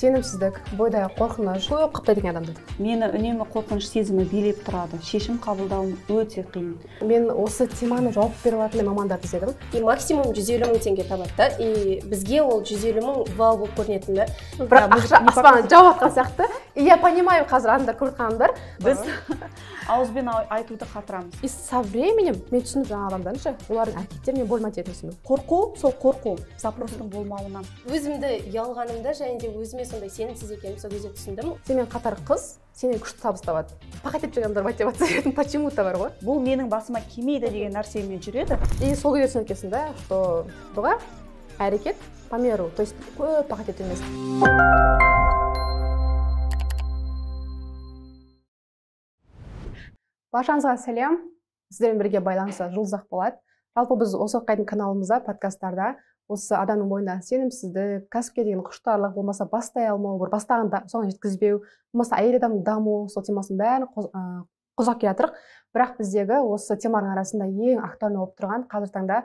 сенімсіздік бойдағы қорқыныш көп қаптайды екен адамды мені үнемі қорқыныш сезімі билеп тұрады шешім қабылдауым өте қиын мен осы теманы жауап беріп алатындай мамандарды іздедім и максимум жүз елу мың теңге табады да и бізге ол жүз елу мың вал болып көрінетін да бірақ ақша аспаннан жауып жатқан сияқты и я понимаю қазір адамдар көріп жатқан біз ауызбен айтуды қатырамыз и со временем мен түсіндім жаңағы адамдарды ше олардың әрекеттері мен болмайды қорқу сол қорқу запростың болмауынан өзімді ұялғанымда және де өзіме сондай сенімсіз екенін сол кезде түсіндім сенімен қатар қыз сенен күшті табыс табады пахать етіп жүрген адамдар мотивация беретін почему то бар ғой бұл менің басыма келмейді деген нәрсемен жүреді и сол кезде түсініп кетесің да что дұға әрекет по меру то есть көп пахать ету емес баршаңызға сәлем сіздермен бірге байланыста жұлдыз ақболат жалпы біз осы оққайдың каналымызда подкасттарда осы адамның бойында сенімсіздік кәсіпке деген құштарлық болмаса бастай алмау бір бастағанда соған жеткізбеу болмаса әйел адамның дамуы сол темасының бәрін қозғап келе бірақ біздегі осы теманың арасында ең актуальны болып тұрған қазіргі таңда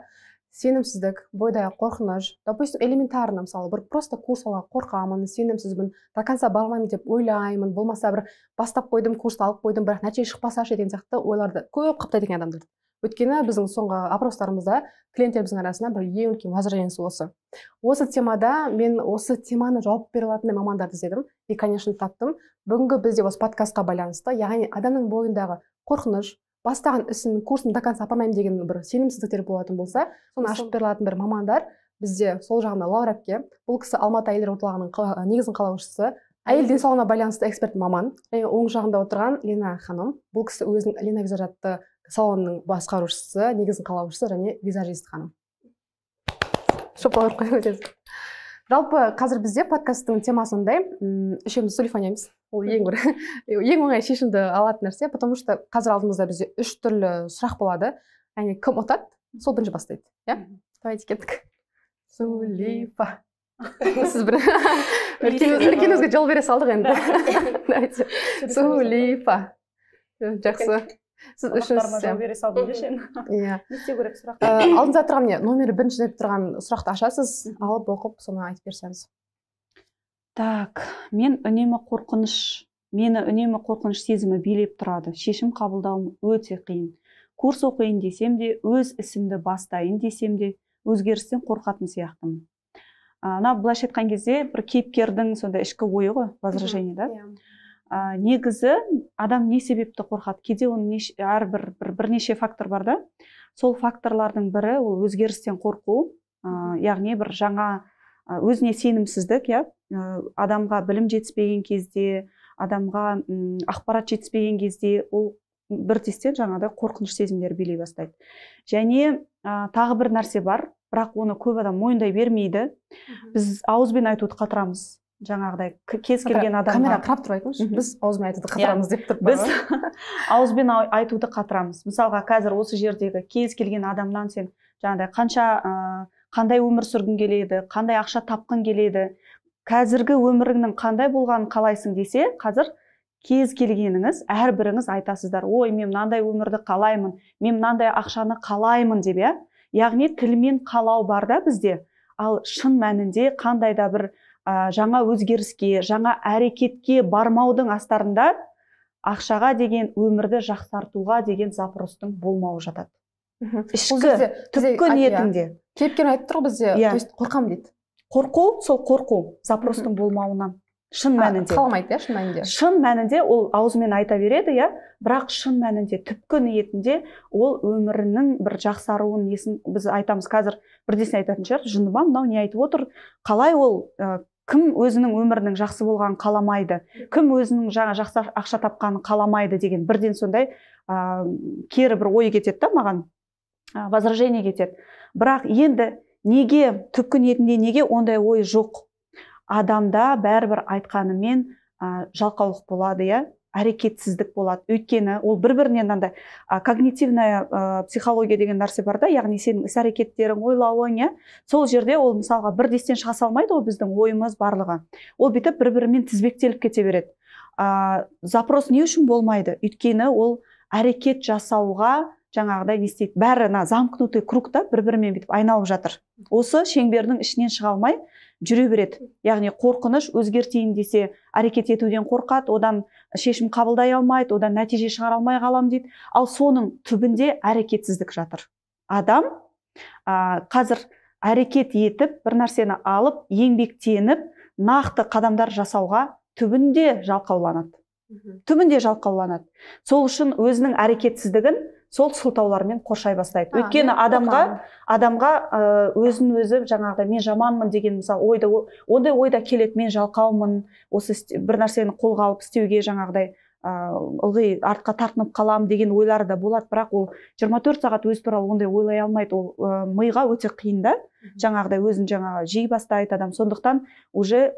сенімсіздік бойдағы қорқыныш допустим элементарно мысалы бір просто курс алуға қорқамын сенімсізбін до конца бармаймын деп ойлаймын болмаса бір бастап қойдым курсты алып қойдым бірақ нәтиже шықпаса ше деген сияқты ойларды көп қаптайды екен адамдарды өйткені біздің соңғы опростарымызда клиенттеріміздің арасында бір ең үлкен возражениесі осы осы темада мен осы теманы жауап бере алатындай мамандарды іздедім и конечно таптым бүгінгі бізде осы подкастқа байланысты яғни адамның бойындағы қорқыныш бастаған ісін курсын до конца апармаймын деген бір сенімсіздіктер болатын болса соны ашып бере алатын бір мамандар бізде сол жағында лаура әпке бұл кісі алматы әйелдер орталығының негізін қалаушысы әйел денсаулығына байланысты эксперт маман және оң жағында отырған лена ханым бұл кісі өзінің лена визажатты салонның басқарушысы негізін қалаушысы және визажист ханым шапалар қойып жалпы қазір бізде подкасттың темасы мындай үшеуміз сөйлефонимыз ол ең бір ең оңай шешімді алатын нәрсе потому что қазір алдымызда бізде үш түрлі сұрақ болады яғни кім ұтады сол бірінші бастайды иә давайте кеттік сулифа сіз бір үлкеніңізге жол бере салдық енді давайте сулифа жақсы сіз үшіншісі салдым деші иә не істеу керек сұрақ ә, алдыңызда тұрған міне номері бірінші деп тұрған сұрақты ашасыз алып оқып соны айтып берсеңіз так мен үнемі қорқыныш мені үнемі қорқыныш сезімі билеп тұрады шешім қабылдауым өте қиын курс оқиын десем де өз ісімді бастайын десем де өзгерістен қорқатын сияқтымын мына былайша айтқан кезде бір кейіпкердің сондай ішкі ойы ғой возражение да yeah. Иә ә, негізі адам не себепті қорқады кейде оның әрбір бір, бірнеше фактор бар да сол факторлардың бірі ол өзгерістен қорқу ә, яғни бір жаңа өзіне сенімсіздік иә адамға білім жетіспеген кезде адамға ақпарат жетіспеген кезде ол тестен жаңағыдай қорқыныш сезімдері билей бастайды және тағы бір нәрсе бар бірақ оны көп адам мойындай бермейді біз ауызбен айтуды қатырамыз жаңағыдай кез келген адам камера қарап тұрып айтыңызшы біз ауызбен айтуды иә. қатырамыз деп тұр біз ауызбен айтуды қатырамыз мысалға қазір осы жердегі кез келген адамнан сен жаңағыдай қанша қандай өмір сүргің келеді қандай ақша тапқың келеді қазіргі өміріңнің қандай болғанын қалайсың десе қазір кез келгеніңіз әрбіріңіз айтасыздар ой мен мынандай өмірді қалаймын мен мынандай ақшаны қалаймын деп иә яғни тілмен қалау бар да бізде ал шын мәнінде қандай да бір ә, жаңа өзгеріске жаңа әрекетке бармаудың астарында ақшаға деген өмірді жақсартуға деген запростың болмауы жатады ішкі түпкі ниетіңде кейіпкер айтып тұр ғой бізде иә то есть қорқамын дейді қорқу сол қорқу запростың болмауынан шын мәнінде қаламайды иә шын мәнінде шын мәнінде ол аузымен айта береді иә бірақ шын мәнінде түпкі ниетінде ол өмірінің бір жақсаруын несін біз айтамыз қазір бірдесін айтатын шығар жыны ба мынау не айтып отыр қалай ол кім өзінің өмірінің жақсы болғанын қаламайды кім өзінің жаңа жақсы ақша тапқанын қаламайды деген бірден сондай ә, кері бір ой кетеді да маған ә, возражение кетеді бірақ енді неге түпкі ниетінде неге ондай ой жоқ адамда бәрібір айтқанымен ә, жалқаулық болады иә әрекетсіздік болады өйткені ол бір бірінен андай когнитивная ә, психология деген нәрсе бар да яғни сенің іс әрекеттерің ойлауың иә сол жерде ол мысалға бір дестен шыға салмайды біздің ойымыз барлығы ол бүйтіп бір бірімен тізбектеліп кете береді ә, запрос не үшін болмайды өйткені ол әрекет жасауға жаңағыдай не істейді бәрі мына замкнутый круг та бір бірімен бүйтіп айналып жатыр осы шеңбердің ішінен шыға алмай жүре береді яғни қорқыныш өзгертейін десе әрекет етуден қорқады одан шешім қабылдай алмайды одан нәтиже шығара алмай қаламын дейді ал соның түбінде әрекетсіздік жатыр адам ә, қазір әрекет етіп бір нәрсені алып еңбектеніп нақты қадамдар жасауға түбінде жалқауланады түбінде жалқауланады сол үшін өзінің әрекетсіздігін сол сылтаулармен қоршай бастайды а, өйткені адамға адамға өзін өзі жаңағыдай мен жаманмын деген мысалы ойда ондай ойда келеді мен жалқаумын осы бір нәрсені қолға алып істеуге жаңағыдай ылғи артқа тартынып қалам деген ойлары да болады бірақ ол 24 сағат өзі туралы ондай ойлай алмайды ол миға өте қиын да жаңағыдай өзін жаңағы жей бастайды адам сондықтан уже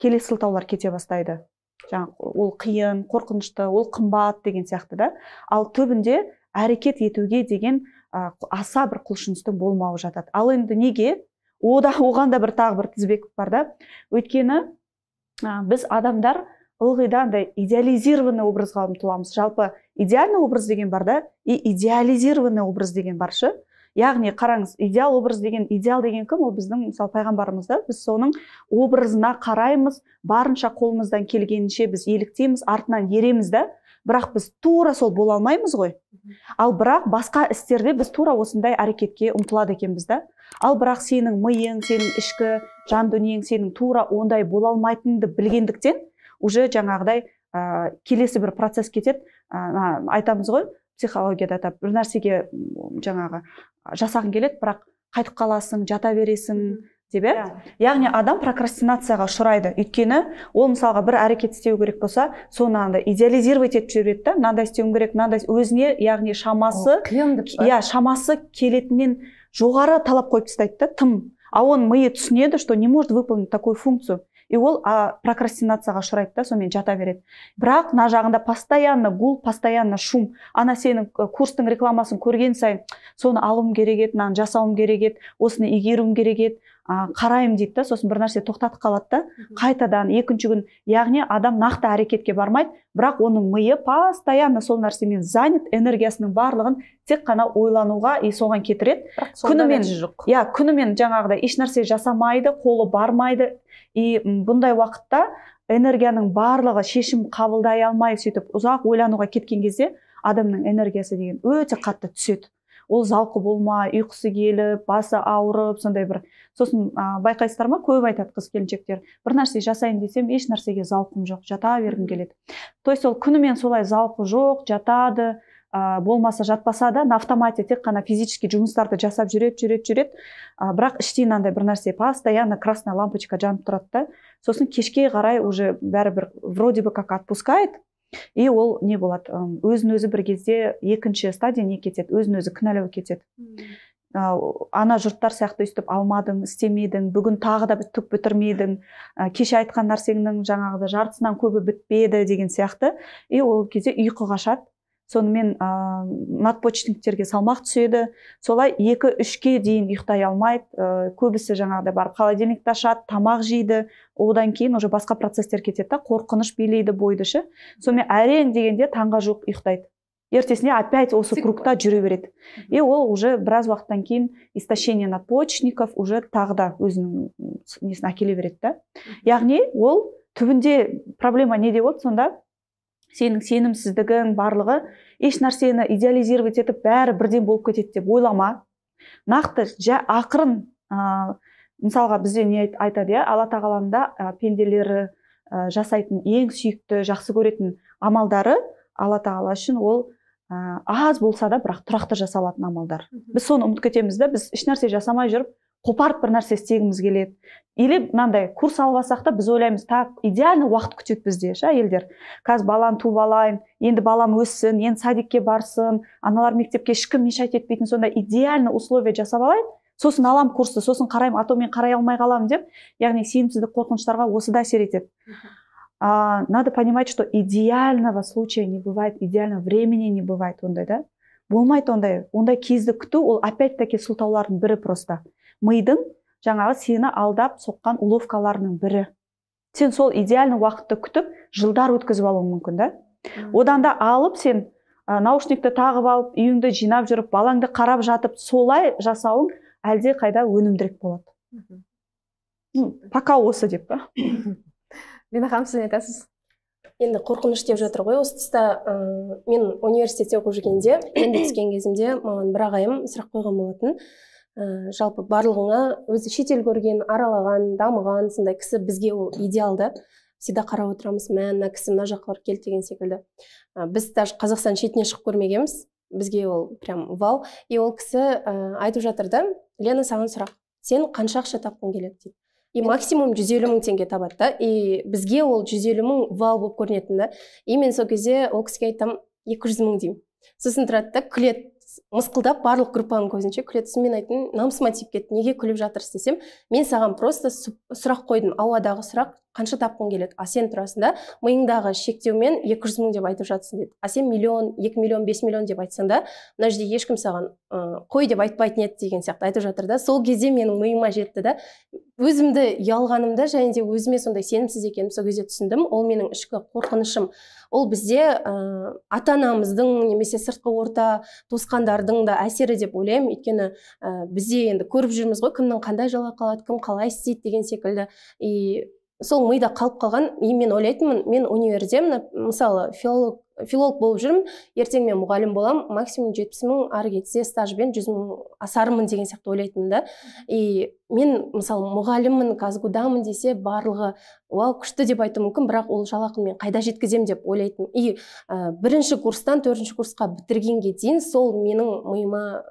келесі сылтаулар кете бастайды жаңағы ол қиын қорқынышты ол қымбат деген сияқты да ал түбінде әрекет етуге деген ә, аса бір құлшыныстың болмауы жатады ал енді неге ода оған да бір тағы бір тізбек бар да өйткені біз адамдар ылғи да андай идеализированный образға ұмтыламыз жалпы идеальный образ деген бар да и идеализированный образ деген бар яғни қараңыз идеал образ деген идеал деген кім ол біздің мысалы пайғамбарымыз да біз соның образына қараймыз барынша қолымыздан келгенінше біз еліктейміз артынан ереміз да бірақ біз тура сол бола алмаймыз ғой ал бірақ басқа істерде біз тура осындай әрекетке ұмтылады екенбіз да ал бірақ сенің миың сенің ішкі жан дүниең сенің тура ондай бола алмайтыныңды білгендіктен уже жаңағыдай ә, келесі бір процесс кетеді айтамыз ғой психологияда да бір нәрсеге жаңағы жасағың келеді бірақ қайтып қаласың жата бересің деп иә яғни адам прокрастинацияға ұшырайды өйткені ол мысалға бір әрекет істеу керек болса соны андай идеализировать етіп жібереді да мынандай істеуім керек мынандай өзіне яғни шамасы иә шамасы келетінен жоғары талап қойып тастайды да тым а оның миы түсінеді что не может выполнить такую функцию и ол а, прокрастинацияға ұшырайды да сонымен жата береді бірақ мына жағында постоянно гул постоянно шум ана сенің курстың рекламасын көрген сайын соны алуым керек еді мынаны жасауым керек еді осыны игеруім керек еді қараймын дейді да сосын бір нәрсе тоқтатып қалады да қайтадан екінші күн яғни адам нақты әрекетке бармайды бірақ оның миы постоянно сол нәрсемен занят энергиясының барлығын тек қана ойлануға и соған кетіреді күнімен жоқ иә күнімен жаңағыдай ешнәрсе жасамайды қолы бармайды и бұндай уақытта энергияның барлығы шешім қабылдай алмай сөйтіп ұзақ ойлануға кеткен кезде адамның энергиясы деген өте қатты түседі ол залқы болмай ұйқысы келіп басы ауырып сондай бір сосын ә, байқайсыздар ма көп айтады қыз келіншектер бір нәрсе жасайын десем еш нәрсеге залқым жоқ жата бергім келеді то есть ол күнімен солай залқы жоқ жатады ә, болмаса жатпаса да на автомате тек қана физический жұмыстарды жасап жүреді жүреді жүреді ә, бірақ іштей мынандай бір нәрсе постоянно красная лампочка жанып тұрады да сосын кешке қарай уже бәрібір вроде бы как отпускает и ол не болады өзін өзі бір кезде екінші стадия не кетеді өзін өзі кінәлау кетеді ә, ана жұрттар сияқты өйстіп алмадың істемедің бүгін тағы да түк бітірмедің ә, кеше айтқан нәрсеңнің жаңағыдай жартысынан көбі бітпеді деген сияқты и ол кезде ұйқы қашады сонымен ә, надпочечниктерге салмақ түседі солай екі үшке дейін ұйықтай алмайды ә, көбісі жаңағыдай барып холодильникті ашады тамақ жейді одан кейін уже басқа процесстер кетеді да қорқыныш билейді бойды ше сонымен әрең дегенде таңға жуық ұйықтайды ертесіне опять осы кругта жүре береді и ол уже біраз уақыттан кейін истощение надпочечников уже тағы да өзінің несін әкеле береді да яғни ол түбінде проблема неде болды сонда сенің сенімсіздігің барлығы еш нәрсені идеализировать етіп бәрі бірден болып кетеді деп ойлама нақты жа ақырын ә, мысалға бізде не айтады иә алла тағаланың да пенделері жасайтын ең сүйікті жақсы көретін амалдары алла тағала үшін ол ә, аз болса да бірақ тұрақты жасалатын амалдар біз соны ұмытып кетеміз да біз ешнәрсе нәрсе жасамай жүріп қопарып бір нәрсе істегіміз келеді или мынандай курс алып алсақ та біз ойлаймыз так идеально уақыт күтеді бізде ше әйелдер қазір баланы туып алайын енді балам өссін енді садикке барсын аналар мектепке ешкім мешать етпейтін сондай идеально условие жасап алайын сосын алам курсты сосын қараймын а то мен қарай алмай қаламын деп яғни сенімсіздік қорқыныштарға осы да әсер етеді а, надо понимать что идеального случая не бывает идеального времени не бывает ондай да болмайды ондай ондай кезді күту ол опять таки сылтаулардың бірі просто мидың жаңағы сені алдап соққан уловкаларының бірі сен сол идеальный уақытты күтіп жылдар өткізіп алуың мүмкін да одан да алып сен ә, наушникті тағып алып үйіңді жинап жүріп балаңды қарап жатып солай жасауың әлде қайда өнімдірек болады Үм, пока осы деп па мина ханым сіз не айтасыз енді қорқыныш деп жатыр ғой осы тұста ә, мен университетте оқып жүргенде түскен кезімде маған бір ағайым сұрақ қойған болатын ә, жалпы барлығыңа өзі шетел көрген аралаған дамыған сондай кісі бізге ол идеал да всегда қарап отырамыз мә мына кісі мына жаққа барып келді деген секілді э, біз даже қазақстан шетіне шығып көрмегенбіз бізге ол прям вал. и ол кісі ә, айтып жатыр да лена саған сұрақ сен қанша ақша тапқың келеді дейді и максимум жүз елу мың теңге табады да и бізге ол жүз елу мың болып көрінетін да и мен сол кезде ол кісіге айтамын екі жүз мың деймін сосын тұрады да күледі мысқылдап барлық группаның көзінше күледі сосын мен айттым намысыма тиіп кетті неге күліп жатырсыз десем мен саған просто сұрақ қойдым ауадағы сұрақ қанша тапқың келеді а сен тұрасың да миыңдағы шектеумен екі жүз мың деп айтып жатсың дейді а сен миллион екі миллион бес миллион деп айтсаң да мына жерде ешкім саған қой деп айтпайтын еді деген сияқты айтып жатыр да сол кезде менің миыма жетті да өзімді ұялғанымды және де өзіме сондай сенімсіз екенімді сол кезде түсіндім ол менің ішкі қорқынышым ол бізде ә, ата анамыздың немесе сыртқы орта туысқандардың да әсері деп ойлаймын өйткені ә, бізде енді көріп жүрміз ғой кімнің қандай жалақы алады кім қалай істейді деген секілді и сол мида қалып қалған и мен ойлайтынмын мен универде мысалы филолог филолог болып жүрмін ертең мен мұғалім болам, максимум жетпіс мың ары кетсе стажбен жүз мың асармын деген сияқты ойлайтынмын да и мен мысалы мұғаліммін казгудамын десе барлығы уау күшті деп айтуы мүмкін бірақ ол жалақыны мен қайда жеткізем деп ойлайтын и бірінші курстан төртінші курсқа бітіргенге дейін сол менің миыма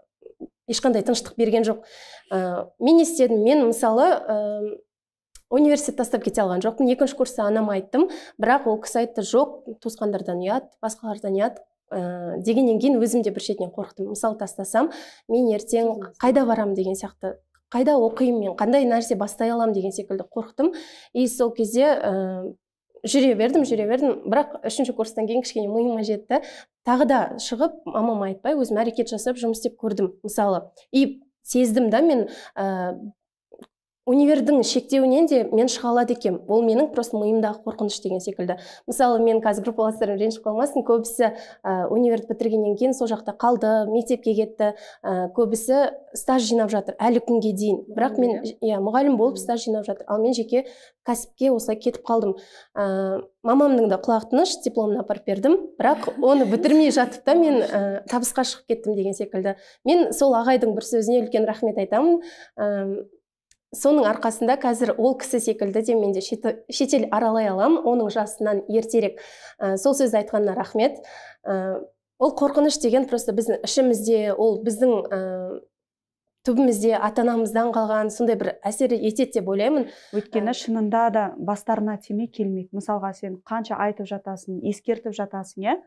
ешқандай тыныштық берген жоқ ә, мен не істедім мен мысалы университет тастап кете алған жоқпын екінші курста анама айттым бірақ ол кісі айтты жоқ туысқандардан ұят басқалардан ұят ә, дегеннен кейін өзім де бір шетінен қорықтым мысалы тастасам мен ертең қайда барам деген сияқты қайда оқимын мен қандай нәрсе бастай аламын деген секілді қорықтым и сол кезде ә, жүре бердім жүре бердім бірақ үшінші курстан кейін кішкене миыма жетті тағы да шығып мамама айтпай өзім әрекет жасап жұмыс істеп көрдім мысалы и сездім да мен универдің шектеуінен де мен шыға алады екенмін ол менің просто миымдағы қорқыныш деген секілді мысалы мен қазір группаластарым ренжіп қалмасын көбісі ә, универді бітіргеннен кейін сол жақта қалды мектепке кетті ә, көбісі стаж жинап жатыр әлі күнге дейін бірақ мен иә мұғалім болып стаж жинап жатыр ал мен жеке кәсіпке осылай кетіп қалдым ә, мамамның да құлағы тыныш дипломын апарып бердім бірақ оны бітірмей жатып та мен ә, табысқа шығып кеттім деген секілді мен сол ағайдың бір сөзіне үлкен рахмет айтамын соның арқасында қазір ол кісі секілді де мен де шетел аралай аламын оның жасынан ертерек ә, сол сөзді айтқанына рахмет ә, ол қорқыныш деген просто біздің ішімізде ол біздің ә, түбімізде ата анамыздан қалған сондай бір әсер етеді деп ойлаймын өйткені шынында да бастарына тимей келмейді мысалға сен қанша айтып жатасың ескертіп жатасың иә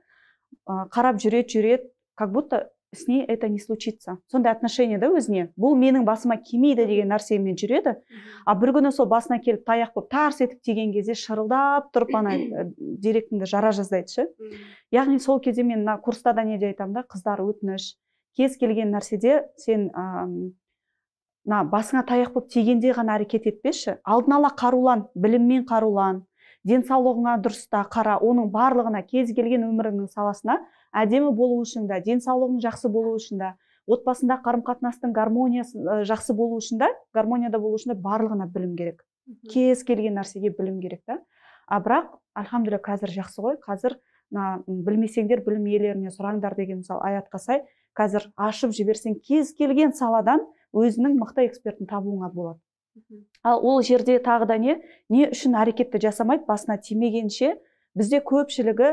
қарап жүреді жүреді как будто с это не случится сондай отношение да өзіне бұл менің басыма келмейді деген нәрсемен жүреді а бір күні сол басына келіп таяқ болып тарс етіп тиген кезде шырылдап тұрып ана ә, жара жаздайды ше яғни сол кезде мен мына курста да неде айтамын да қыздар өтініш кез келген нәрседе сен мына басыңа таяқ болып тигенде ғана әрекет етпеші алдын ала қарулан біліммен қарулан денсаулығыңа дұрыс та қара оның барлығына кез келген өміріңнің саласына әдемі болу үшін да денсаулығың жақсы болу үшін да отбасында қарым қатынастың гармониясы жақсы болу үшін да гармонияда болу үшін де барлығына білім керек кез келген нәрсеге білім керек та а бірақ альхамдулилля қазір жақсы ғой қазір мына білмесеңдер білім иелеріне сұраңдар деген мысалы аятқа сай қазір ашып жіберсең кез келген саладан өзінің мықты экспертін табуыңа болады ал ол жерде тағы да не не үшін әрекетті жасамайды басына тимегенше бізде көпшілігі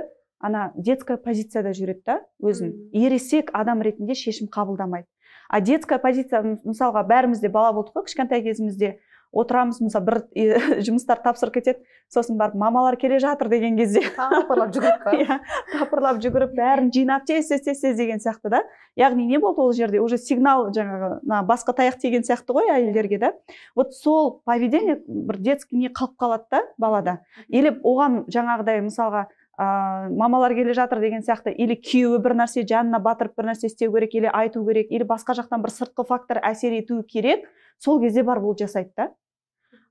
ана детская позицияда жүреді да өзін ересек адам ретінде шешім қабылдамайды а детская позиция мысалға бәріміз бала болдық қой кішкентай кезімізде отырамыз мысалы бір жұмыстар тапсырып кетеді сосын барып мамалар келе жатыр деген кезде тапырлап жүгіріп иә тапырлап жүгіріп бәрін жинап тез тез тез тез деген сияқты да яғни не болды ол жерде уже сигнал жаңағы мына басқа таяқ тиген сияқты ғой әйелдерге да вот сол поведение бір детский не қалып қалады да балада или оған жаңағыдай мысалға ә, мамалар келе жатыр деген сияқты или күйеуі бір нәрсе жанына батырып бір нәрсе істеу керек или айту керек или басқа жақтан бір сыртқы фактор әсер етуі керек сол кезде бар ол жасайды да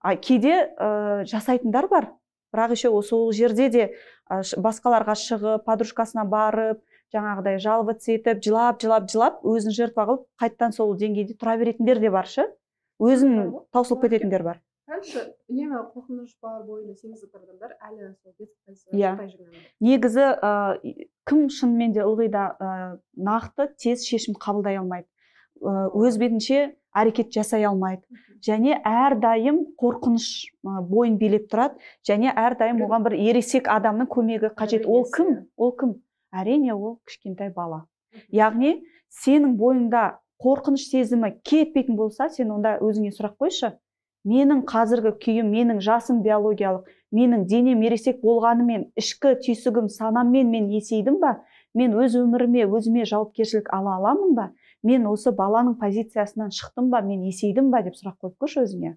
а кейде жасайтындар бар бірақ еще сол жерде де басқаларға шығып подружкасына барып жаңағыдай жаловаться етіп жылап жылап жылап өзін жертва қылып қайтадан сол деңгейде тұра беретіндер де бар ше өзін таусылып кететіндер бар қараңызшы үнемі қорқыныш бар бойында бар адамдар әлі сол иә негізі ыыы кім шынымен де ылғи да нақты тез шешім қабылдай алмайды өз бетінше әрекет жасай алмайды және әрдайым қорқыныш бойын билеп тұрады және әрдайым оған бір ересек адамның көмегі қажет ол иә. кім ол кім әрине ол кішкентай бала яғни сенің бойыңда қорқыныш сезімі кетпейтін болса сен онда өзіңе сұрақ қойшы менің қазіргі күйім менің жасым биологиялық менің денем ересек болғанымен ішкі түйсігім санаммен мен есейдім ба мен өз өміріме өзіме жауапкершілік ала аламын ба мен осы баланың позициясынан шықтым ба мен есейдім ба деп сұрақ қойып көрші өзіңе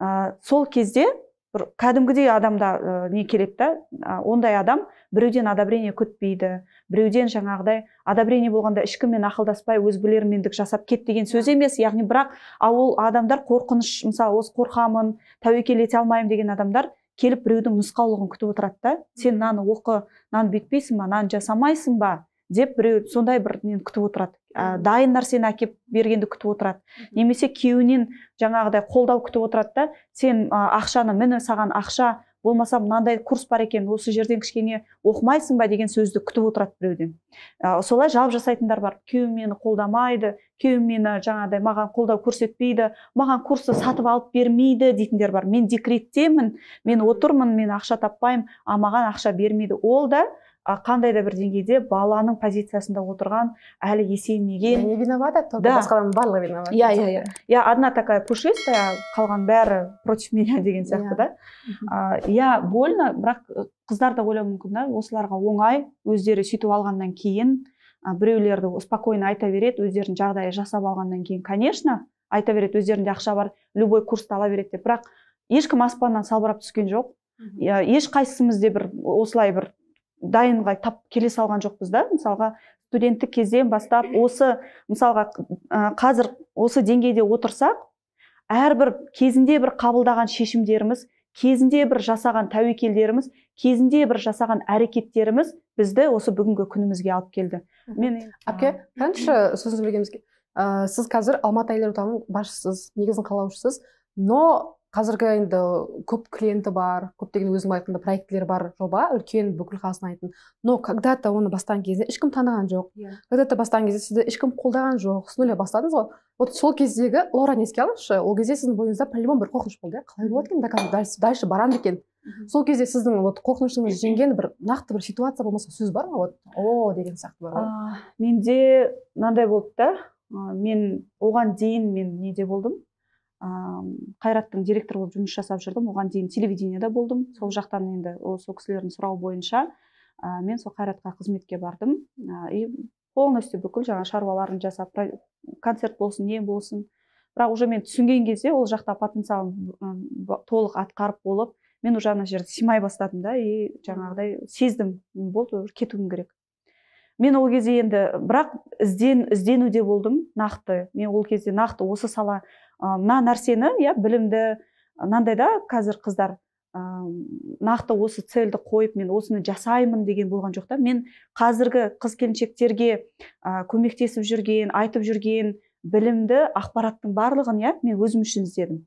ә, сол кезде бір кәдімгідей адамда ә, не керек та ә, ондай адам біреуден одобрение күтпейді біреуден жаңағыдай одобрение болғанда ешкіммен ақылдаспай өз білермендік жасап кет деген сөз емес яғни бірақ ауыл адамдар қорқыныш мысалы осы қорқамын тәуекел ете алмаймын деген адамдар келіп біреудің нұсқаулығын күтіп отырады да сен мынаны оқы мынаны бүйтпейсің ба мынаны жасамайсың ба деп біреу сондай бір нені күтіп отырады ә, дайын нәрсені әкеп бергенді күтіп отырады немесе күйеуінен жаңағыдай қолдау күтіп отырады да сен ақшаны міне саған ақша болмаса мынандай курс бар екен осы жерден кішкене оқымайсың ба деген сөзді күтіп отырады біреуден ә, солай жалып жасайтындар бар күйеуім мені қолдамайды күйеуім мені жаңағыдай маған қолдау көрсетпейді маған курсты сатып алып бермейді дейтіндер бар мен декреттемін мен отырмын мен ақша таппаймын а маған ақша бермейді ол да қандай да бір деңгейде баланың позициясында отырған әлі есеймеген не виновата да. барлығы виновата иә иә иә я иә, одна такая пушистая қалған бәрі против меня деген сияқты иә. да иә больно бірақ э, қыздар да ойлауы мүмкін да осыларға оңай өздері сөйтіп алғаннан кейін біреулерді спокойно айта береді өздерінің жағдайы жасап алғаннан кейін конечно айта береді өздерінде ақша бар любой курсты ала береді деп бірақ ешкім аспаннан салбырап түскен жоқ иә, ешқайсымыз де бір осылай бір дайынға тап келе салған жоқпыз да мысалға студенттік кезден бастап осы мысалға қазір осы деңгейде отырсақ әрбір кезінде бір қабылдаған шешімдеріміз кезінде бір жасаған тәуекелдеріміз кезінде бір жасаған әрекеттеріміз бізді осы бүгінгі күнімізге алып келді мен әпке қараңызшы сөзіңізді бөлгенімізге ә, сіз қазір алматы әйелдер одағының басшысыз негізін қалаушысыз но қазіргі енді көп клиенті бар көптеген өзім айтқанда проектілер бар жоба үлкен бүкіл айтын но когда то оны бастаған кезде ешкім таныған жоқ yeah. Иә. когда то бастаған кезде сізді ешкім қолдаған жоқ с нуля бастадыңыз ғой вот сол кездегі лораны еске алыңызшы ол кезде сіздің бойыңызда по любому бір қорқыныш болды иә қалай болады екен доказывать дальше, дальше барамын екен сол кезде сіздің вот қорқынышыңызды жеңген бір нақты бір ситуация болмаса сөз бар ма вот о деген сияқты бар менде мынандай болды да мен оған дейін мен неде болдым қайраттың директоры болып жұмыс жасап жүрдім оған дейін телевидениеда болдым сол жақтан енді сол кісілердің сұрауы бойынша ә, мен сол қайратқа қызметке бардым и полностью бүкіл жаңа шаруаларын жасап концерт болсын не болсын бірақ уже мен түсінген кезде ол жақта потенциалын толық атқарып болып мен уже ана жерді симай бастадым да и жаңағыдай сездім болды кетуім керек мен ол кезде енді бірақ ізден ізденуде болдым нақты мен ол кезде нақты осы сала мына нәрсені иә білімді да қазір қыздар нақты осы цельді қойып мен осыны жасаймын деген болған жоқ та мен қазіргі қыз келіншектерге көмектесіп жүрген айтып жүрген білімді ақпараттың барлығын иә мен өзім үшін іздедім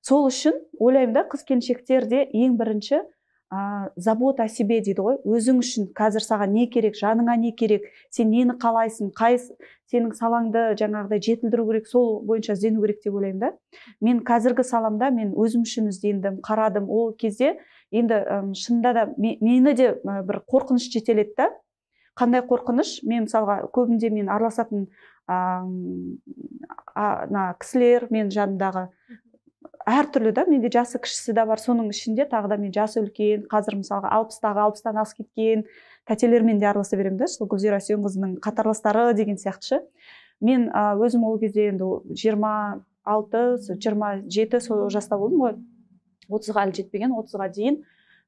сол үшін ойлаймын да қыз келіншектерде ең бірінші ә, забота о себе дейді ғой өзің үшін қазір саған не керек жаныңа не керек сен нені қалайсың қай сенің салаңды жаңағыдай жетілдіру керек сол бойынша іздену керек деп ойлаймын да мен қазіргі саламда мен өзім үшін іздендім қарадым ол кезде енді шында шынында да мені де бір қорқыныш жетеледі да қандай қорқыныш мен мысалға көбінде мен араласатын ыыы ә, кісілер мен жанымдағы әртүрлі да менде жасы кішісі де бар соның ішінде тағы да мен жасы үлкен қазір мысалға алпыстағы алпыстан асып кеткен тәтелермен де араласа беремін да сол гүлзира үсенқызының қатарластары деген сияқты мен өзім ол кезде енді жиырма алты жиырма жеті сол жаста болдым ғой отызға әлі жетпеген отызға дейін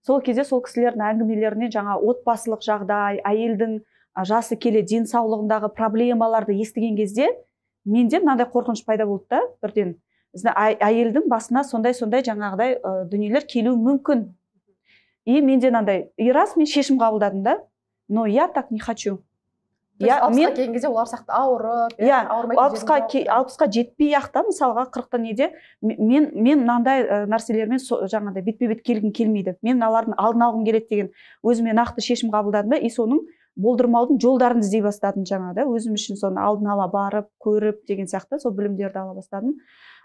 сол кезде сол кісілердің әңгімелерінен жаңа отбасылық жағдай әйелдің жасы келе денсаулығындағы проблемаларды естіген кезде менде мынандай қорқыныш пайда болды да бірден әйелдің басына сондай сондай жаңағыдай ә, дүниелер келуі мүмкін и менде мынандай и рас мен шешім қабылдадым да но я так не хочу я мен келген кезде олар сияқты ауырып иә алпысқа алпысқа жетпей ақ та мысалға қырықта неде мен мен мынандай нәрселермен жаңағыдай бетпе бет келгім келмейді мен мыналардың алдын алғым келеді деген өзіме нақты шешім қабылдадым да и соның болдырмаудың жолдарын іздей бастадым жаңағы да өзім үшін соны алдын ала барып көріп деген сияқты сол білімдерді ала бастадым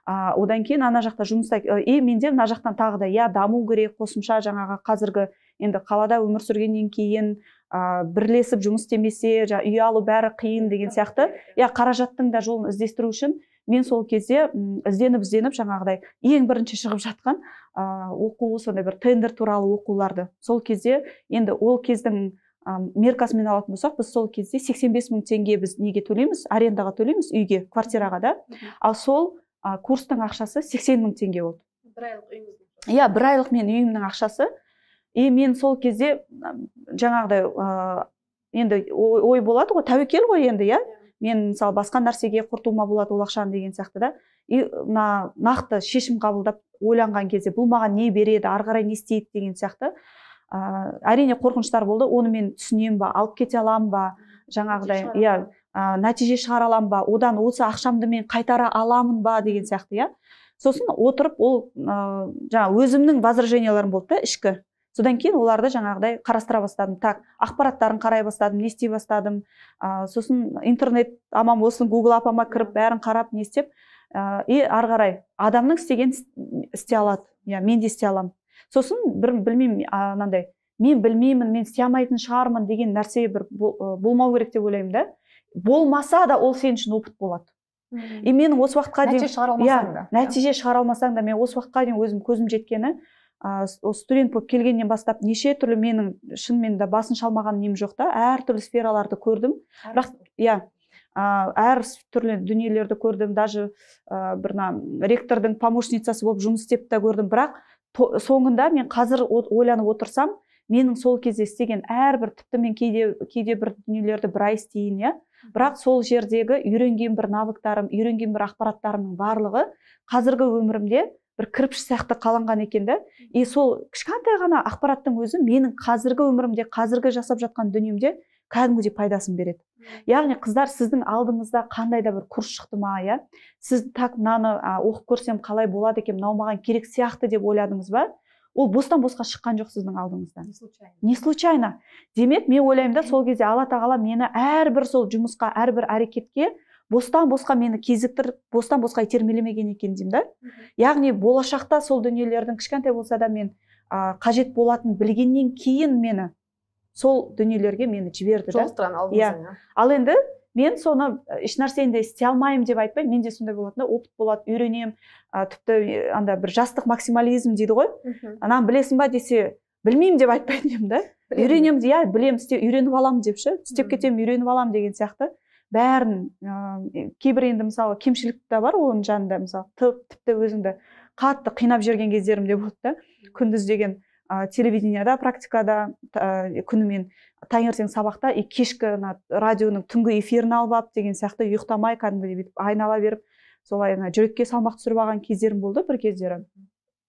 а, одан кейін ана жақта жұмыста и менде мына жақтан тағы да иә даму керек қосымша жаңағы қазіргі енді қалада өмір сүргеннен кейін ә, бірлесіп жұмыс істемесе жаңағы үй алу бәрі қиын деген сияқты иә. иә қаражаттың да жолын іздестіру үшін мен сол кезде ізденіп ізденіп жаңағыдай ең бірінші шығып жатқан ә, оқу сондай бір тендер туралы оқуларды сол кезде енді ол кездің ә, меркасымен алатын болсақ біз сол кезде 85 бес мың теңге біз неге төлейміз арендаға төлейміз үйге квартираға да ал сол а, курстың ақшасы 80 мың теңге болды бір айлық иә бір айлық менің үйімнің ақшасы и мен сол кезде жаңағыдай ә, енді ой, болады ғой тәуекел ғой енді иә, иә. мен мысалы басқа нәрсеге құртуыма болады ол ақшаны деген сияқты да и мына нақты шешім қабылдап ойланған кезде бұл маған не береді ары қарай не істейді деген сияқты ә, әрине қорқыныштар болды оны мен түсінемін ба алып кете аламын ба жаңағыдай иә ә, нәтиже шығара аламын ба одан осы ақшамды мен қайтара аламын ба деген сияқты иә сосын отырып ол ә, жаңа өзімнің возраженияларым болды да ішкі содан кейін оларды жаңағыдай қарастыра бастадым так ақпараттарын қарай бастадым не істей бастадым ә, сосын интернет аман болсын гугл апама кіріп бәрін қарап не істеп ә, и ары қарай адамның істеген істей алады иә мен де істей аламын сосын бір білмеймін анандай мен білмеймін мен істей алмайтын шығармын деген нәрсе бір болмау керек деп ойлаймын да болмаса да ол сен үшін опыт болады и мен осы уақытқа дейін нәтиже шығара иә, алмасаң да нәтиже шығара алмасаң да мен осы уақытқа дейін өзім көзім жеткені ол студент болып келгеннен бастап неше түрлі менің шынымен де басын шалмаған нем жоқ та әртүрлі сфераларды көрдім бірақ иә әр түрлі дүниелерді көрдім даже ыыы бір мына ректордың помощницасы болып жұмыс істеп те көрдім бірақ соңында мен қазір ойланып отырсам менің сол кезде істеген әрбір тіпті мен кейде кейде бір дүниелерді бір ай істейін иә бірақ сол жердегі үйренген бір навыктарым үйренген бір ақпараттарымның барлығы қазіргі өмірімде бір кірпіш сияқты қаланған екен да и сол кішкентай ғана ақпараттың өзі менің қазіргі өмірімде қазіргі жасап жатқан дүниемде кәдімгідей пайдасын береді яғни қыздар сіздің алдыңызда қандай да бір курс шықты ма иә сіз так мынаны оқып көрсем қалай болады екен мынау керек сияқты деп ойладыңыз ба ол бостан босқа шыққан жоқ сіздің алдыңыздан не случайно не случайно демек мен ойлаймын да сол кезде алла тағала мені әрбір сол жұмысқа әрбір әрекетке бостан босқа мені кезіктіріп бостан босқа итермелемеген екен деймін да яғни болашақта сол дүниелердің кішкентай болса да мен ә, қажет болатынын білгеннен кейін мені сол дүниелерге мені жіберді да иә. Иә. ал енді мен соны э, ешнәрсені де істей алмаймын деп айтпаймын мен де сондай болатын да опыт болады үйренемін ә, тіпті э, андай бір жастық максимализм дейді ғой ананы білесің ба десе білмеймін деп айтпайтын едім да үйренемін иә білемін істе үйреніп аламын деп ше істеп кетемін үйреніп аламын деген сияқты бәрін ә, кейбір енді мысалы кемшілік те бар оның жанында мысалы тіпті өзіңді қатты қинап жіберген кездерім де болды да күндіз деген ә, телевидениеда практикада ә, э, күнімен таңертең сабақта и кешкі ана радионың түнгі эфирін алып алып деген сияқты ұйықтамай кәдімгідей бүйтіп айнала беріп солай ана жүрекке салмақ түсіріп алған кездерім болды бір кездері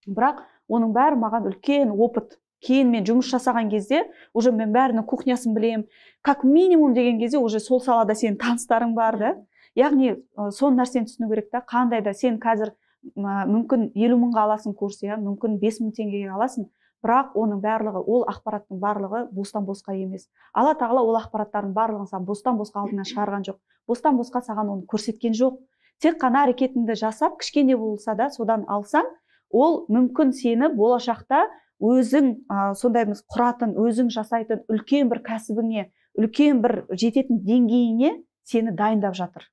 бірақ оның бәрі маған үлкен опыт кейін мен жұмыс жасаған кезде уже мен бәрінің кухнясын білем, как минимум деген кезде уже сол салада сенің таныстарың бар да яғни ә, сол нәрсені түсіну керек та қандай да сен қазір мүмкін елу мыңға аласың курс иә мүмкін бес мың теңгеге аласың бірақ оның барлығы ол ақпараттың барлығы бостан босқа емес алла тағала ол ақпараттардың барлығын саған бостан босқа алдыңнан шығарған жоқ бостан босқа саған оны көрсеткен жоқ тек қана әрекетіңді жасап кішкене болса да содан алсаң ол мүмкін сені болашақта өзің ә, сондай құратын өзің жасайтын үлкен бір кәсібіңе үлкен бір жететін деңгейіңе сені дайындап жатыр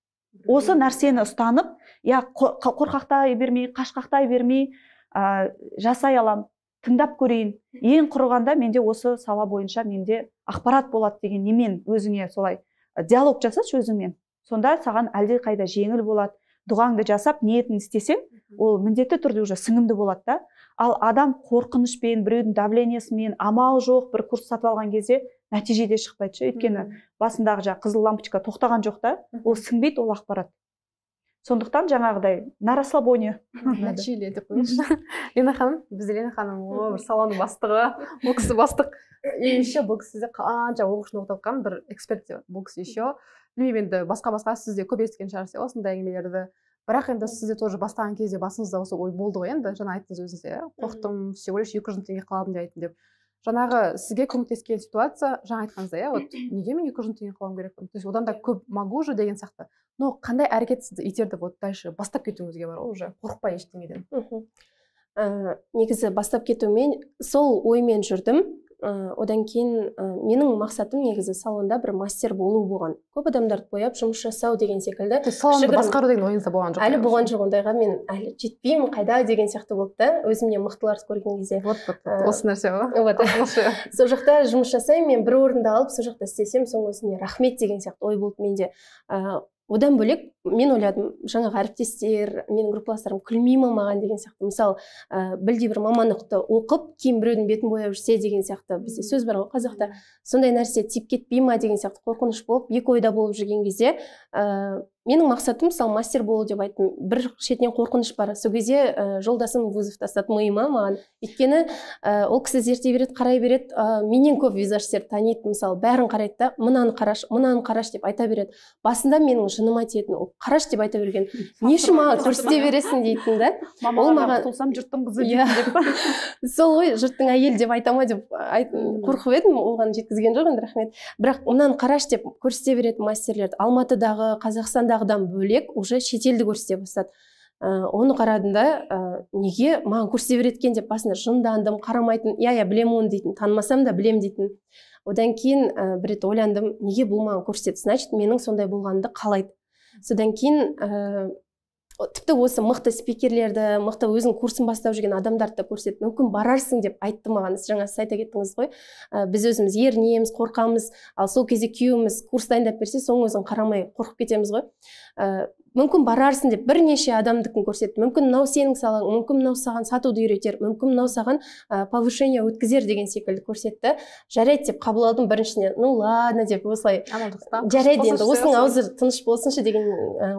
осы нәрсені ұстанып иә қорқақтай бермей қашқақтай бермей ә, жасай аламын тыңдап көрейін ең құрығанда менде осы сала бойынша менде ақпарат болады деген немен өзіңе солай диалог жасашы өзіңмен сонда саған әлде қайда жеңіл болады дұғаңды жасап ниетін істесең ол міндетті түрде уже сіңімді болады да ал адам қорқынышпен біреудің давлениесімен амал жоқ бір курс сатып алған кезде нәтиже де шықпайды ше өйткені басындағы жаңағы қызыл лампочка тоқтаған жоқ та ол сіңбейді ол ақпарат сондықтан жаңағыдай на расслабоне чили деп қойыңызшы лина ханым біз лина ханым о бір салонның бастығы бұл кісі бастық и еще бұл кісі сізде қанша оқушыны жатқан бір эксперт бұл кісі еще білмеймін енді басқа басқа сіз де көп естіген шығарсыз иә осындай әңгімелерді бірақ енді сізде тоже бастаған кезде басыңызда осы ой болды ғой енді жаңа айттыңыз өзіңіз иә қорықтым всего лишь екі жүз мың теңге қаладым деп айттым деп жаңағы сізге көмектескен ситуация жаңа айтқаныңыздай иә вот неге мен екі жүз мың теңге қалуым керекпін то есть одан да көп могу же деген сияқты но қандай әрекет сізді итерді вот дальше бастап кетуіңізге бар уже қорықпай ештеңеден мхм ә, негізі бастап кетумен сол оймен жүрдім ә, одан кейін ә, менің мақсатым негізі салонда бір мастер болу болған көп адамдарды бояп жұмыс жасау деген секілді салонды Шығырым... басқару деген ойыңызда болған жоқ әлі болған жоқ ондайға мен әлі жетпеймін қайда деген сияқты болды да өзімнен мықтыларды көрген кезде вот вот осы нәрсе ғой вот сол жақта жұмыс жасаймын мен бір орынды алып сол жақта істесем соның өзіне рахмет деген сияқты ой болды менде одан бөлек мен ойладым жаңағы әріптестер менің группаластарым күлмей ма маған деген сияқты мысалы ә, білдей бір мамандықты оқып кейін біреудің бетін бояп жүрсе деген сияқты бізде сөз бар ғой қазақта сондай нәрсе тиіп кетпей ма деген сияқты қорқыныш болып екі ойда болып жүрген кезде ә, менің мақсатым мысалы мастер болу деп айттым бір шетінен қорқыныш бар сол кезде ә, жолдасым вызов тастады миыма маған өйткені ә, ол кісі зерттей береді қарай береді ә, менен көп визажистерді таниды мысалы бәрін қарайды да мынаны қарашы мынаны қарашы деп айта береді басында менің жыныма тиетін ол қарашы деп айта берген не үшін маған көрсете бересің дейтін да ол маған жұрттың қызы иә сол ғой жұрттың әйелі деп айта ма деп қорқып едім оған жеткізген жоқ енді рахмет бірақ мынаны қарашы деп көрсете беретін мастерлерді алматыдағы қазақстандағыдан бөлек уже шетелді көрсете бастады ә, оны қарадым да «Ә, неге маған көрсете береді екен деп басында жындандым қарамайтын иә иә білемін оны дейтін танымасам да білем дейтін одан кейін ә, бір рет ойландым неге бұл маған көрсетеді значит менің сондай болғанымды қалайды содан кейін ә, тіпті осы мықты спикерлерді мықты өзің курсын бастап жүрген адамдарды да көрсетіп мүмкін барарсың деп айтты маған жаңа сіз айта кеттіңіз ғой ә, біз өзіміз ерінеміз қорқамыз ал сол кезде күйеуіміз курс дайындап берсе соң өзің қарамай қорқып кетеміз ғой э, мүмкін барарсың деп бірнеше адамдікін көрсетті мүмкін мынау сенің салаң мүмкін мынау саған сатуды үйретер мүмкін мынау саған ә, повышение өткізер деген секілді көрсетті жарайды деп қабыл алдым біріншіден ну ладно деп осылай жарайды енді осының аузы тыныш болсыншы деген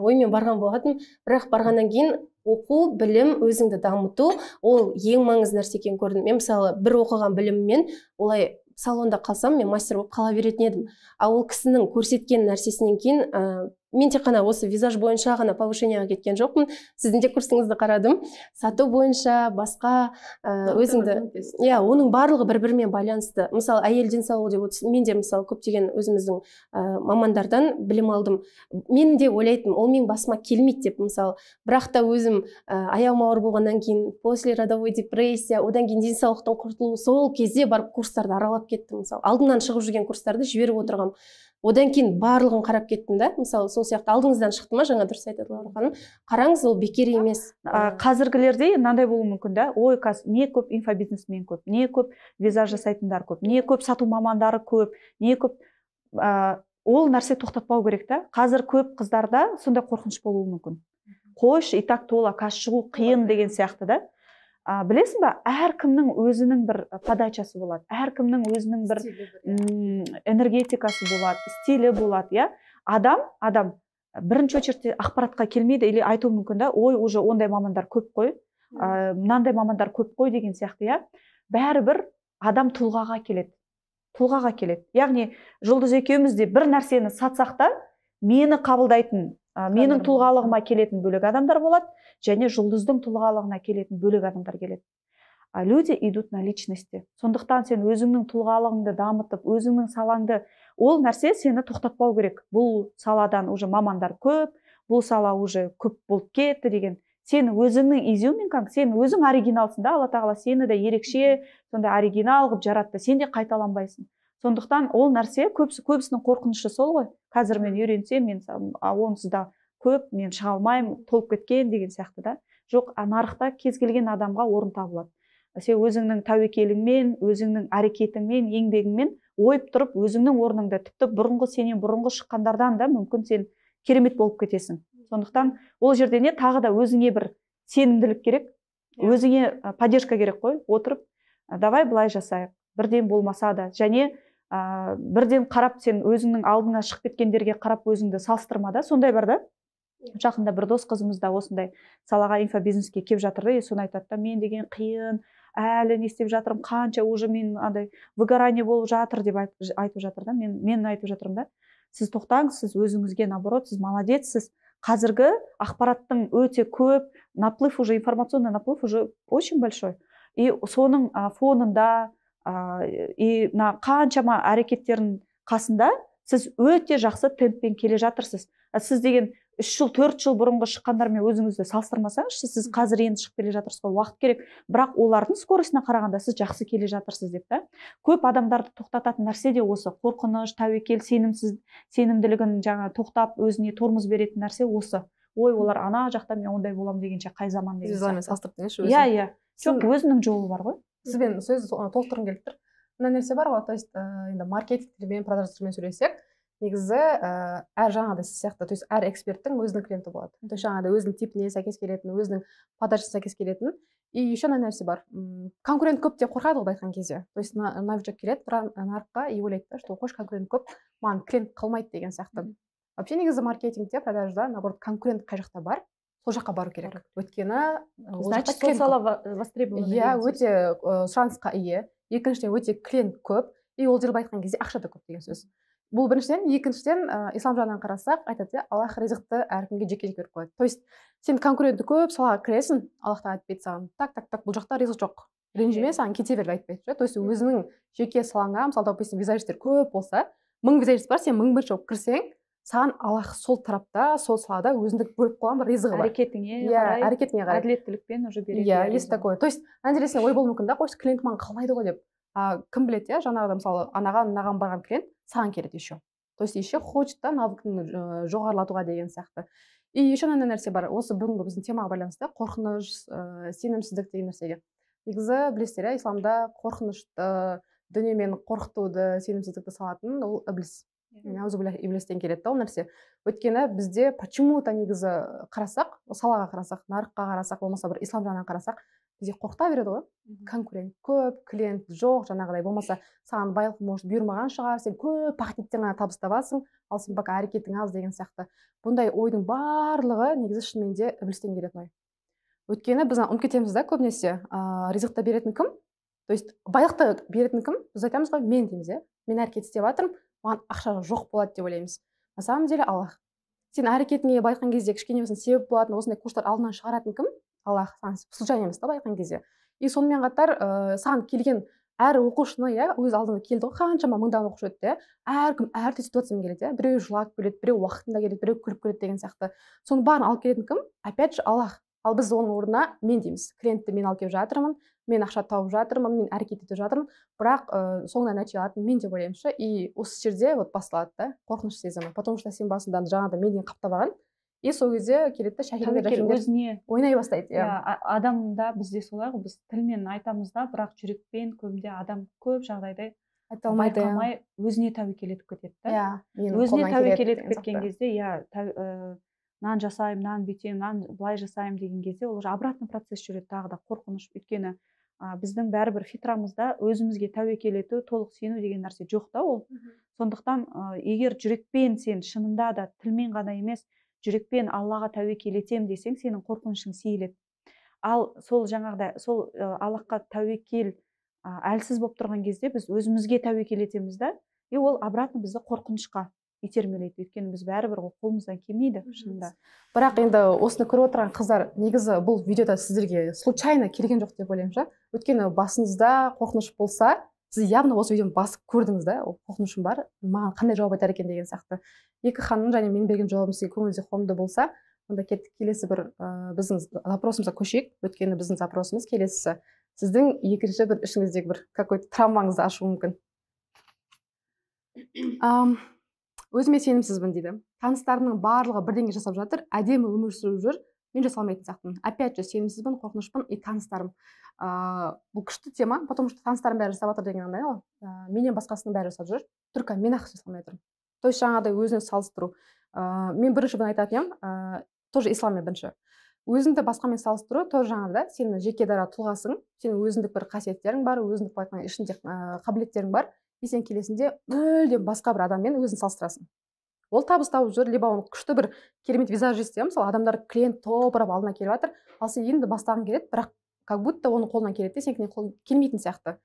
оймен барған болатынмын бірақ барғаннан кейін оқу білім өзіңді дамыту ол ең маңызды нәрсе екенін көрдім мен мысалы бір оқыған біліммен олай салонда қалсам мен мастер болып қала беретін едім ал ол кісінің көрсеткен нәрсесінен кейін мен тек қана осы визаж бойынша ғана повышенияға кеткен жоқпын сіздің де курсыңызды қарадым сату бойынша басқа ә, өзіңді иә оның барлығы бір бірімен байланысты мысалы әйел денсаулығы деп отырсыз мен де мысалы көптеген өзіміздің ә, мамандардан білім алдым мен де ойлайтынмын ол менің басыма келмейді деп мысалы бірақ та өзім ә, аяғым ауыр болғаннан кейін после родовой депрессия одан кейін денсаулықтың құртылуы сол кезде барып курстарды аралап кеттім мысалы алдымнан шығып жүрген курстарды жіберіп отырғанмын одан кейін барлығын қарап кеттім да мысалы сол сияқты алдыңыздан шықты ма жаңа дұрыс айтады лаура ханым қараңыз ол бекер емес Қазіргілерде, қазіргілердей мынандай болуы мүмкін да ой қазір не көп инфобизнесмен көп не көп визаж жасайтындар көп не көп сату мамандары көп не көп ә, ол нәрсе тоқтатпау керек та қазір көп қыздарда сондай қорқыныш болуы мүмкін қойшы и так тола қазір шығу қиын деген сияқты да а, білесің ба әркімнің өзінің бір подачасы болады әркімнің өзінің бір иә. энергетикасы болады стилі болады иә адам адам бірінші очередьте ақпаратқа келмейді или айтуы мүмкін да ой уже ондай мамандар көп қой ә, мынандай мамандар көп қой деген сияқты иә бәрібір адам тұлғаға келеді тұлғаға келеді яғни жұлдыз екеуміз де бір нәрсені сатсақ та мені қабылдайтын ә, менің тұлғалығыма келетін бөлек адамдар болады және жұлдыздың тұлғалығына келетін бөлек адамдар келеді а люди идут на личности сондықтан сен өзіңнің тұлғалығыңды дамытып өзіңнің салаңды ол нәрсе сені тоқтатпау керек бұл саладан уже мамандар көп бұл сала уже көп болып кетті деген сен өзіңнің изюминкаң сен өзің оригиналсың да алла тағала сені де ерекше сондай оригинал қылып жаратты сен де қайталанбайсың сондықтан ол нәрсе көпсі, көбісінің қорқынышы сол ғой қазір мен үйренсем мен онсыз да көп мен шыға алмаймын толып кеткен деген сияқты да жоқ а нарықта кез келген адамға орын табылады сен өзіңнің тәуекеліңмен өзіңнің әрекетіңмен еңбегіңмен ойып тұрып өзіңнің орныңды тіпті бұрынғы сенен бұрынғы шыққандардан да мүмкін сен керемет болып кетесің сондықтан ол жерде не тағы да өзіңе бір сенімділік керек иә. өзіңе поддержка керек қой отырып давай былай жасайық бірден болмаса да және ә, бірден қарап сен өзіңнің алдыңа шығып кеткендерге қарап өзіңді салыстырма да сондай бар да иә. жақында бір дос қызымыз да осындай салаға инфобизнеске келіп жатыр да и соны айтады да мен деген қиын әлі не істеп жатырмын қанша уже мен андай выгорание болып жатыр деп айтып жатыр да мен мен айтып жатырмын да сіз тоқтаңыз сіз өзіңізге наоборот сіз молодецсіз қазіргі ақпараттың өте көп наплыв уже информационный наплыв уже очень большой и соның фонында и мына қаншама әрекеттердің қасында сіз өте жақсы темппен келе жатырсыз сіз деген үш жыл төрт жыл бұрынғы шыққандармен өзіңізді салыстырмасаңызшы сіз қазір енді шығып келе жатырсыз ғой уақыт керек бірақ олардың скоростына қарағанда сіз жақсы келе жатырсыз деп та көп адамдарды тоқтататын нәрсе де осы қорқыныш тәуекел сенімсіз сенімділігін жаңа тоқтап өзіне тормоз беретін нәрсе осы ой олар ана жақта мен ондай боламын дегенше қай заман деген салыстырып иә иә жоқ өзінің жолы бар ғой сізбен сөз толықтырғым келіп тұр мына нәрсе бар ғой то есть э, енді маркетингтермен продажерлермен сөйлесек негізі ііі э, әр жаңағыдай сіз сияқты то есть әр эксперттің өзінің клиенті болады то есть жаңағыдай өзінің типіне сәйкес келетін өзінің подачасына сәйкес келетін и еще мына нәрсе бар конкурент көп деп қорқады ғой айтқан кезде то есть новичок келеді э, нарыққа и ойлайды да что қойшы конкурент көп маған клиент қалмайды деген сияқты вообще негізі маркетингте продажада наоборот конкурент қай жақта бар сол жаққа бару керек өйткені значит сол сала э, востребована иә өте сұранысқа ие екіншіден өте клиент көп и ол жерде айтқан кезде ақша да көп деген сөз бұл біріншіден екіншіден ә, ислам жағынан қарасақ айтады иә аллах ризықты әркімге жеке жеке беріп қояды то есть сен конкурентті көп салаға кіресің аллах тағала айтпайды саған так так так бұл жақта ризық жоқ ренжіме саған кете бер деп айтпайды да то есть өзіңнің жеке салаңа мысалы допустим визажистер көп болса мың визажист бар сен мың бірінші болып кірсең саған аллах сол тарапта сол салада өзіндік бөліп қойған бір ризығы бар әрекетіңе иә әрекетіңе қарай әділеттілікпен уже береді иә есть такое то есть ана жерде ой болуы мүмкін да қойшы клиент маған қалмайды ғой деп а, кім біледі иә жаңағыдай мысалы анаға мынаған барған клиент саған келеді еще то есть еще хочет да навыктын э, жоғарылатуға деген сияқты и еще мынандай нәрсе бар осы бүгінгі біздің темаға байланысты қорқыныш ә, сенімсіздік деген нәрсеге негізі білесіздер иә исламда қорқынышты дүниемен қорқытуды сенімсіздікті салатын ол ібліс иблистен келеді да ол нәрсе өйткені бізде почему то негізі э, қарасақ салаға қарасақ нарыққа қарасақ болмаса бір ислам жағынан қарасақ бізде қорқыта береді ғой конкурент көп клиент жоқ жаңағыдай болмаса саған байлық может бұйырмаған шығар сен көп пакеттен ғана табыс табасың ал сен пока әрекетің аз деген сияқты бұндай ойдың барлығы негізі шынымен де іблістен келетін ой өйткені біз ұмытып кетеміз да көбінесе ыыы ризықты беретін кім то есть байлықты беретін кім біз айтамыз ғой мен дейміз иә мен әрекет істеп жатырмын маған ақша жоқ болады деп ойлаймыз на самом деле аллах сен әрекетіңе байқаған кезде кішкене болсын себеп болатын осындай курстар алдынан шығаратын кім аллах саған случайно емес та байқаған кезде и сонымен қатар ә, саған келген әр оқушыны иә өз алдына келді ғой қаншама мыңдаған оқушы өтті иә әркім әртүрлі ситуациямен келеді иә біреу жылап келеді біреу уақытында келеді біреу күліп келеді деген сияқты соның барын алып келетін кім опять же аллах ал біз оның орнына мен дейміз клиентті мен алып келіп жатырмын мен ақша тауып жатырмын мен әрекет етіп жатырмын бірақ ә, соңынан нәтиже алатын мен деп ойлаймын ше и осы жерде вот басталады да қорқыныш сезімі потому что сен басында жаңағыдай менден қаптап алған и сол кезде келеді да өзіне ойнай бастайды иә, иә адамда бізде солай ғой біз тілмен айтамыз да бірақ жүрекпен көбінде адам көп жағдайда айта алмайды иә. өзіне тәуекел етіп кетеді да иә өзіне тәуекел етіп кеткен кезде иә мынаны жасаймын мынаны бүйтемін мынаны былай жасаймын деген кезде ол уже обратный процесс жүреді тағы да қорқыныш өйткені ә, біздің бәрібір фитрамызда өзімізге тәуекел ету толық сену деген нәрсе жоқ та ол сондықтан ә, егер жүрекпен сен шынында да тілмен ғана емес жүрекпен аллаға тәуекел етемін десең сенің қорқынышың сейіледі ал сол жаңағыдай сол ә, аллахқа тәуекел әлсіз болып тұрған кезде біз өзімізге тәуекел етеміз да и ол обратно бізді қорқынышқа итермелейді өйткені біз бәрібір ол қолымыздан келмейді шынында бірақ енді осыны көріп отырған қыздар негізі бұл видеода сіздерге случайно келген жоқ деп ойлаймын ша өйткені басыңызда қорқыныш болса сіз явно осы видеоны басып көрдіңіз да ол қорқынышым бар маған қандай жауап айтар екен деген сияқты екі ханым және мен берген жауабым сізге көңіліңізде қонымды болса онда кеттік келесі бір ә, біздің запросымызға көшейік өйткені біздің запросымыз келесісі сіздің екінші бір ішіңіздегі бір какой то травмаңызды ашуы мүмкін өзіме сенімсізбін дейді таныстарымның барлығы бірдеңе жасап жатыр әдемі өмір сүріп жүр мен жасай алмайтын сияқтымын опять же сенімсізбін қорқынышпын и таныстарым ыыы бұл күшті тема потому что таныстарым бәрі жасап жатыр деген андай ғой ә, менен басқасының бәрі жасап жүр только мен ақ жасай алмай тұрмын то есть жаңағыдай өзін салыстыру ә, мен бірінші бұны айтатын едім ә, тоже исламмен бірінші өзіңді басқамен салыстыру тоже жаңағыда сенің жеке дара тұлғасың сенің өзіндік бір қасиеттерің бар өзіндік былай айтқанда ішінде ә, қабілеттерің бар и сен келесінде мүлдем басқа бір адаммен өзін салыстырасың ол табыс тауып жүр либо оның күшті бір керемет визажист иә мысалы адамдар клиент топырап алдына келіп жатыр ал сен енді бастағың келеді бірақ как будто оның қолынан келеді де сенікіне қол келмейтін сияқты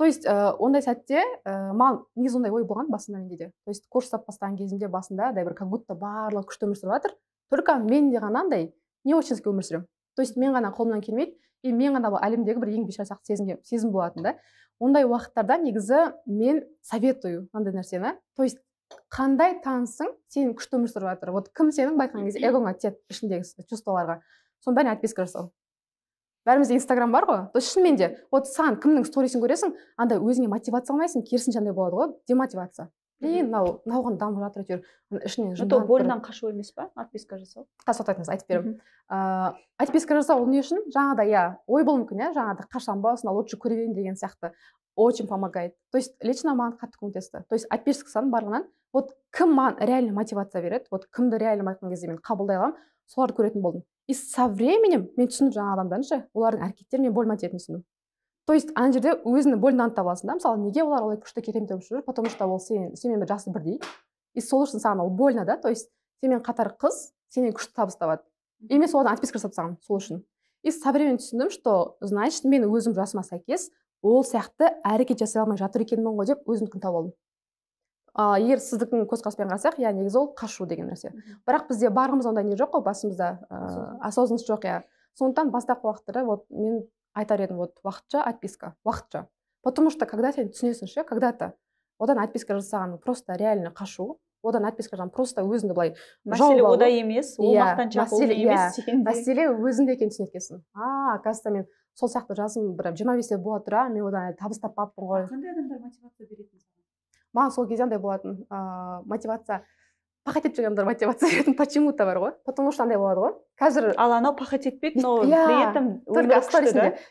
то есть э, ондай сәтте ә, э, маған негізі ондай ой болған басында менде де то есть курс жасап бастаған кезімде басында андай бір как будто барлығы күшті өмір сүріп жатыр только менде ғана андай очень өмір сүремін то есть мен ғана қолымнан келмейді и мен ғана бұл әлемдегі бір ең бейшара сияқты сезім болатын да ондай уақыттарда негізі мен советую мынандай нәрсені то есть қандай танысың сен күшті өмір сүріп жатыр вот кім сенің байқаған кезде эгоңа тиеді ішіңдегі чувстволарға соның бәріне отписка жасау бәрімізде инстаграм бар ғой то есть шынымен де вот саған кімнің сторисін көресің андай өзіңе мотивация алмайсың керісінше андай болады ғой демотивация и мынау науқан дамып жатыр әйтеуір ішінен жынданып ол больнан қашу емес па отписка жасау қазір тоқтайтыңыз айтып беремін ыыы отписка жасау ол не үшін жаңағыдай иә ой болуы мүмкін иә жаңағыдай қашан ба осынау лучше көре берейін деген сияқты очень помогает то есть лично маған қатты көмектесті то есть отпискасының барлығынан вот кім маған реально мотивация береді вот кімді реально айтқан кезде мен қабылдай аламын соларды көретін болдым и со временем мен түсіндім жаңағы адамдарды ше олардың әрекеттерін мен болмайды етінін түсіндім то есть ана жерде өзіңнің бөлін анықтап аласың да мысалы неге олар олай күшті кетемін деп жүр потому что ол сен сенімен бір жасы бірдей и сол үшін саған ол больно да то есть сенімен қатар қыз сенен күшті табыс табады и мен солардан отписка жасап тастағанмын сол үшін и со временем түсіндім что значит мен өзім жасыма сәйкес ол сияқты әрекет жасай алмай жатыр екенмін ғой деп өзімдікін тауып алдым ал егер сіздікін көзқараспен қарасақ иә негізі ол қашу деген нәрсе бірақ бізде барлығымыз ондай не жоқ қой басымызда ыыы осознанность жоқ иә сондықтан бастапқы уақыттары вот мен айтар едім вот уақытша отписка уақытша потому что когда сен түсінесің ше когда то одан отписка жасаған просто реально қашу одан отписка жасаған просто өзіңді былай мәселе ода емес ол мақтанша иә, мақтаншақ емес иә, мәселе өзіңде екенін түсінеді екенсің а оказывается мен сол сияқты жазым бір жиырма бесте бола тұра мен одан табыс таппаппын ғой қандай адамдар мотивация беретін саған маған сол кезде андай болатын ыыы мотивация пахать етіп жүрген мотивация беретін почему то бар ғой потому что андай болады ғой қазір ал анау пахать етпейді но при этом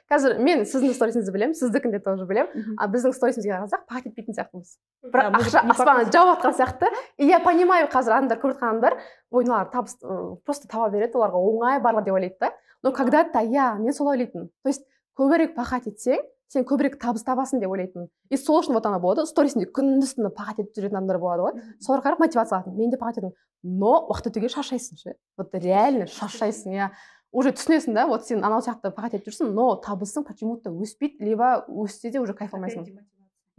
қазір мен сіздің сторисіңізді білемін сіздікін де тоже білемін а біздің сторисімізге қарасақ пахать етпейтін сияқтымыз бірақ ақша аспаннан жауып жатқан сияқты и я понимаю қазір адамдар көріп жатқан адамдар ой мыналар табыс э, просто таба береді оларға оңай барлығы деп ойлайды да но когда то иә мен солай ойлайтынмын то есть көбірек пахать етсең сен көбірек табыс табасың деп ойлайтынмын и сол үшін вот ана болады сторисінде күндіз түні пахать етіп жүретін адамдар болады ғой соларға қарап мотивация алатын мен де пахать етемін но уақыт өте келе шаршайсың ше вот реально шаршайсың иә уже түсінесің да вот сен анау сияқты пахать етіп жүрсің но табысың почему то өспейді либо өссе де уже кайф алмайсың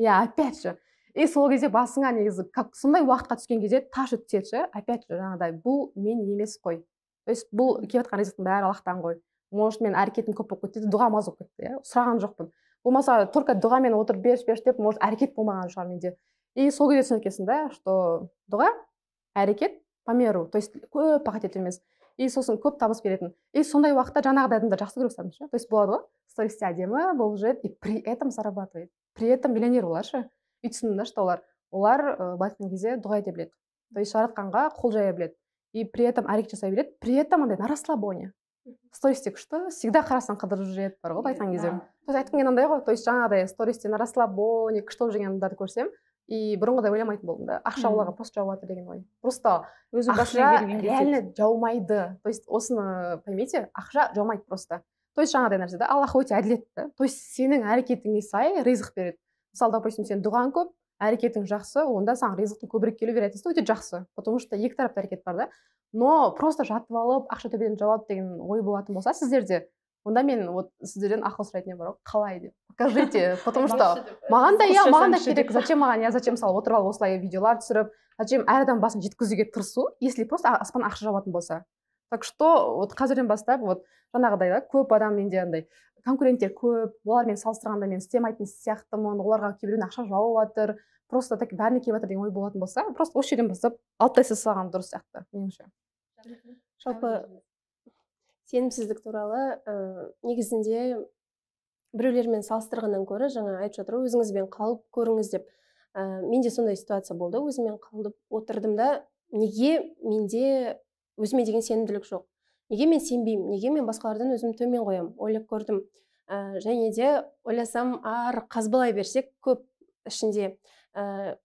иә опять же и сол кезде басыңа негізі как сондай уақытқа түскен кезде таш түседі ше опять же жаңағыдай бұл мен емес қой то есть бұл келіп жатқан ризықтың бәрі аллахтан ғой может менің әрекетім көп болып кетті дұғам аз болып кетті иә сұраған жоқпын болмаса только дұғамен отырып берші берші деп может әрекет болмаған шығар менде и сол кезде түсінікесің да что дұға әрекет по меру то есть көп пахать ету емес и сосын көп табыс беретін и сондай уақытта жаңағыдай адамдарды жақсы көре бастадым ше то есть болады ғой стористе әдемі болып жүреді и при этом зарабатывает при этом миллионер олар ше и түсіндім да что олар олар э, былай айтқан кезде дұға ете біледі то есть жаратқанға қол жая біледі и при этом әрекет жасай біледі при этом андай на расслабоне стористе күшті всегда қарасаң қыдырып жүреді бар ғой айтқан кезде то есть айтқым келгені ғой то есть жаңағыдай стористе на расслабоне күшті болып жүрген адамдарды көрсем и бұрынғыдай ойламайтын болдым да ақша оларға просто жауып жатыр деген ой просто ақша реально жаумайды то есть осыны поймите ақша жаумайды просто то есть жаңағыдай нәрсе да аллах өте әділетті то есть сенің әрекетіңе сай ризық береді мысалы допустим сенің дұғаң көп әрекетің жақсы онда саған ризықтың көбірек келу вероятності өте жақсы потому что екі тарапта әрекет бар да но просто жатып алып ақша төбеден жауап деген ой болатын болса сіздерде онда мен вот сіздерден ақыл сұрайтын едім бар ғой қалай деп покажите потому что маған да иә маған да керек зачем маған иә зачем мысалы отырып алып осылай видеолар түсіріп зачем әр адам басын жеткізуге тырысу если просто аспан ақша жауатын болса так что вот қазірден бастап вот жаңағыдай да көп адам менде андай конкуренттер көп олармен салыстырғанда мен істемейтін сияқтымын оларға кейбіреуіне ақша жауып жатыр просто так бәріне келіп жатыр деген ой болатын болса просто осы жерден бастап алып салған дұрыс сияқты меніңше жалпы сенімсіздік туралы ә, негізінде біреулермен салыстырғаннан гөрі жаңа айтып жатыр ғой өзіңізбен қалып көріңіз деп ә, менде сондай ситуация болды өзіммен қалып отырдым да неге менде өзіме деген сенімділік жоқ неге мен сенбеймін неге мен басқалардан өзімді төмен қоямын ойлап көрдім ә, және де ойласам ары қазбалай берсек көп ішінде ә,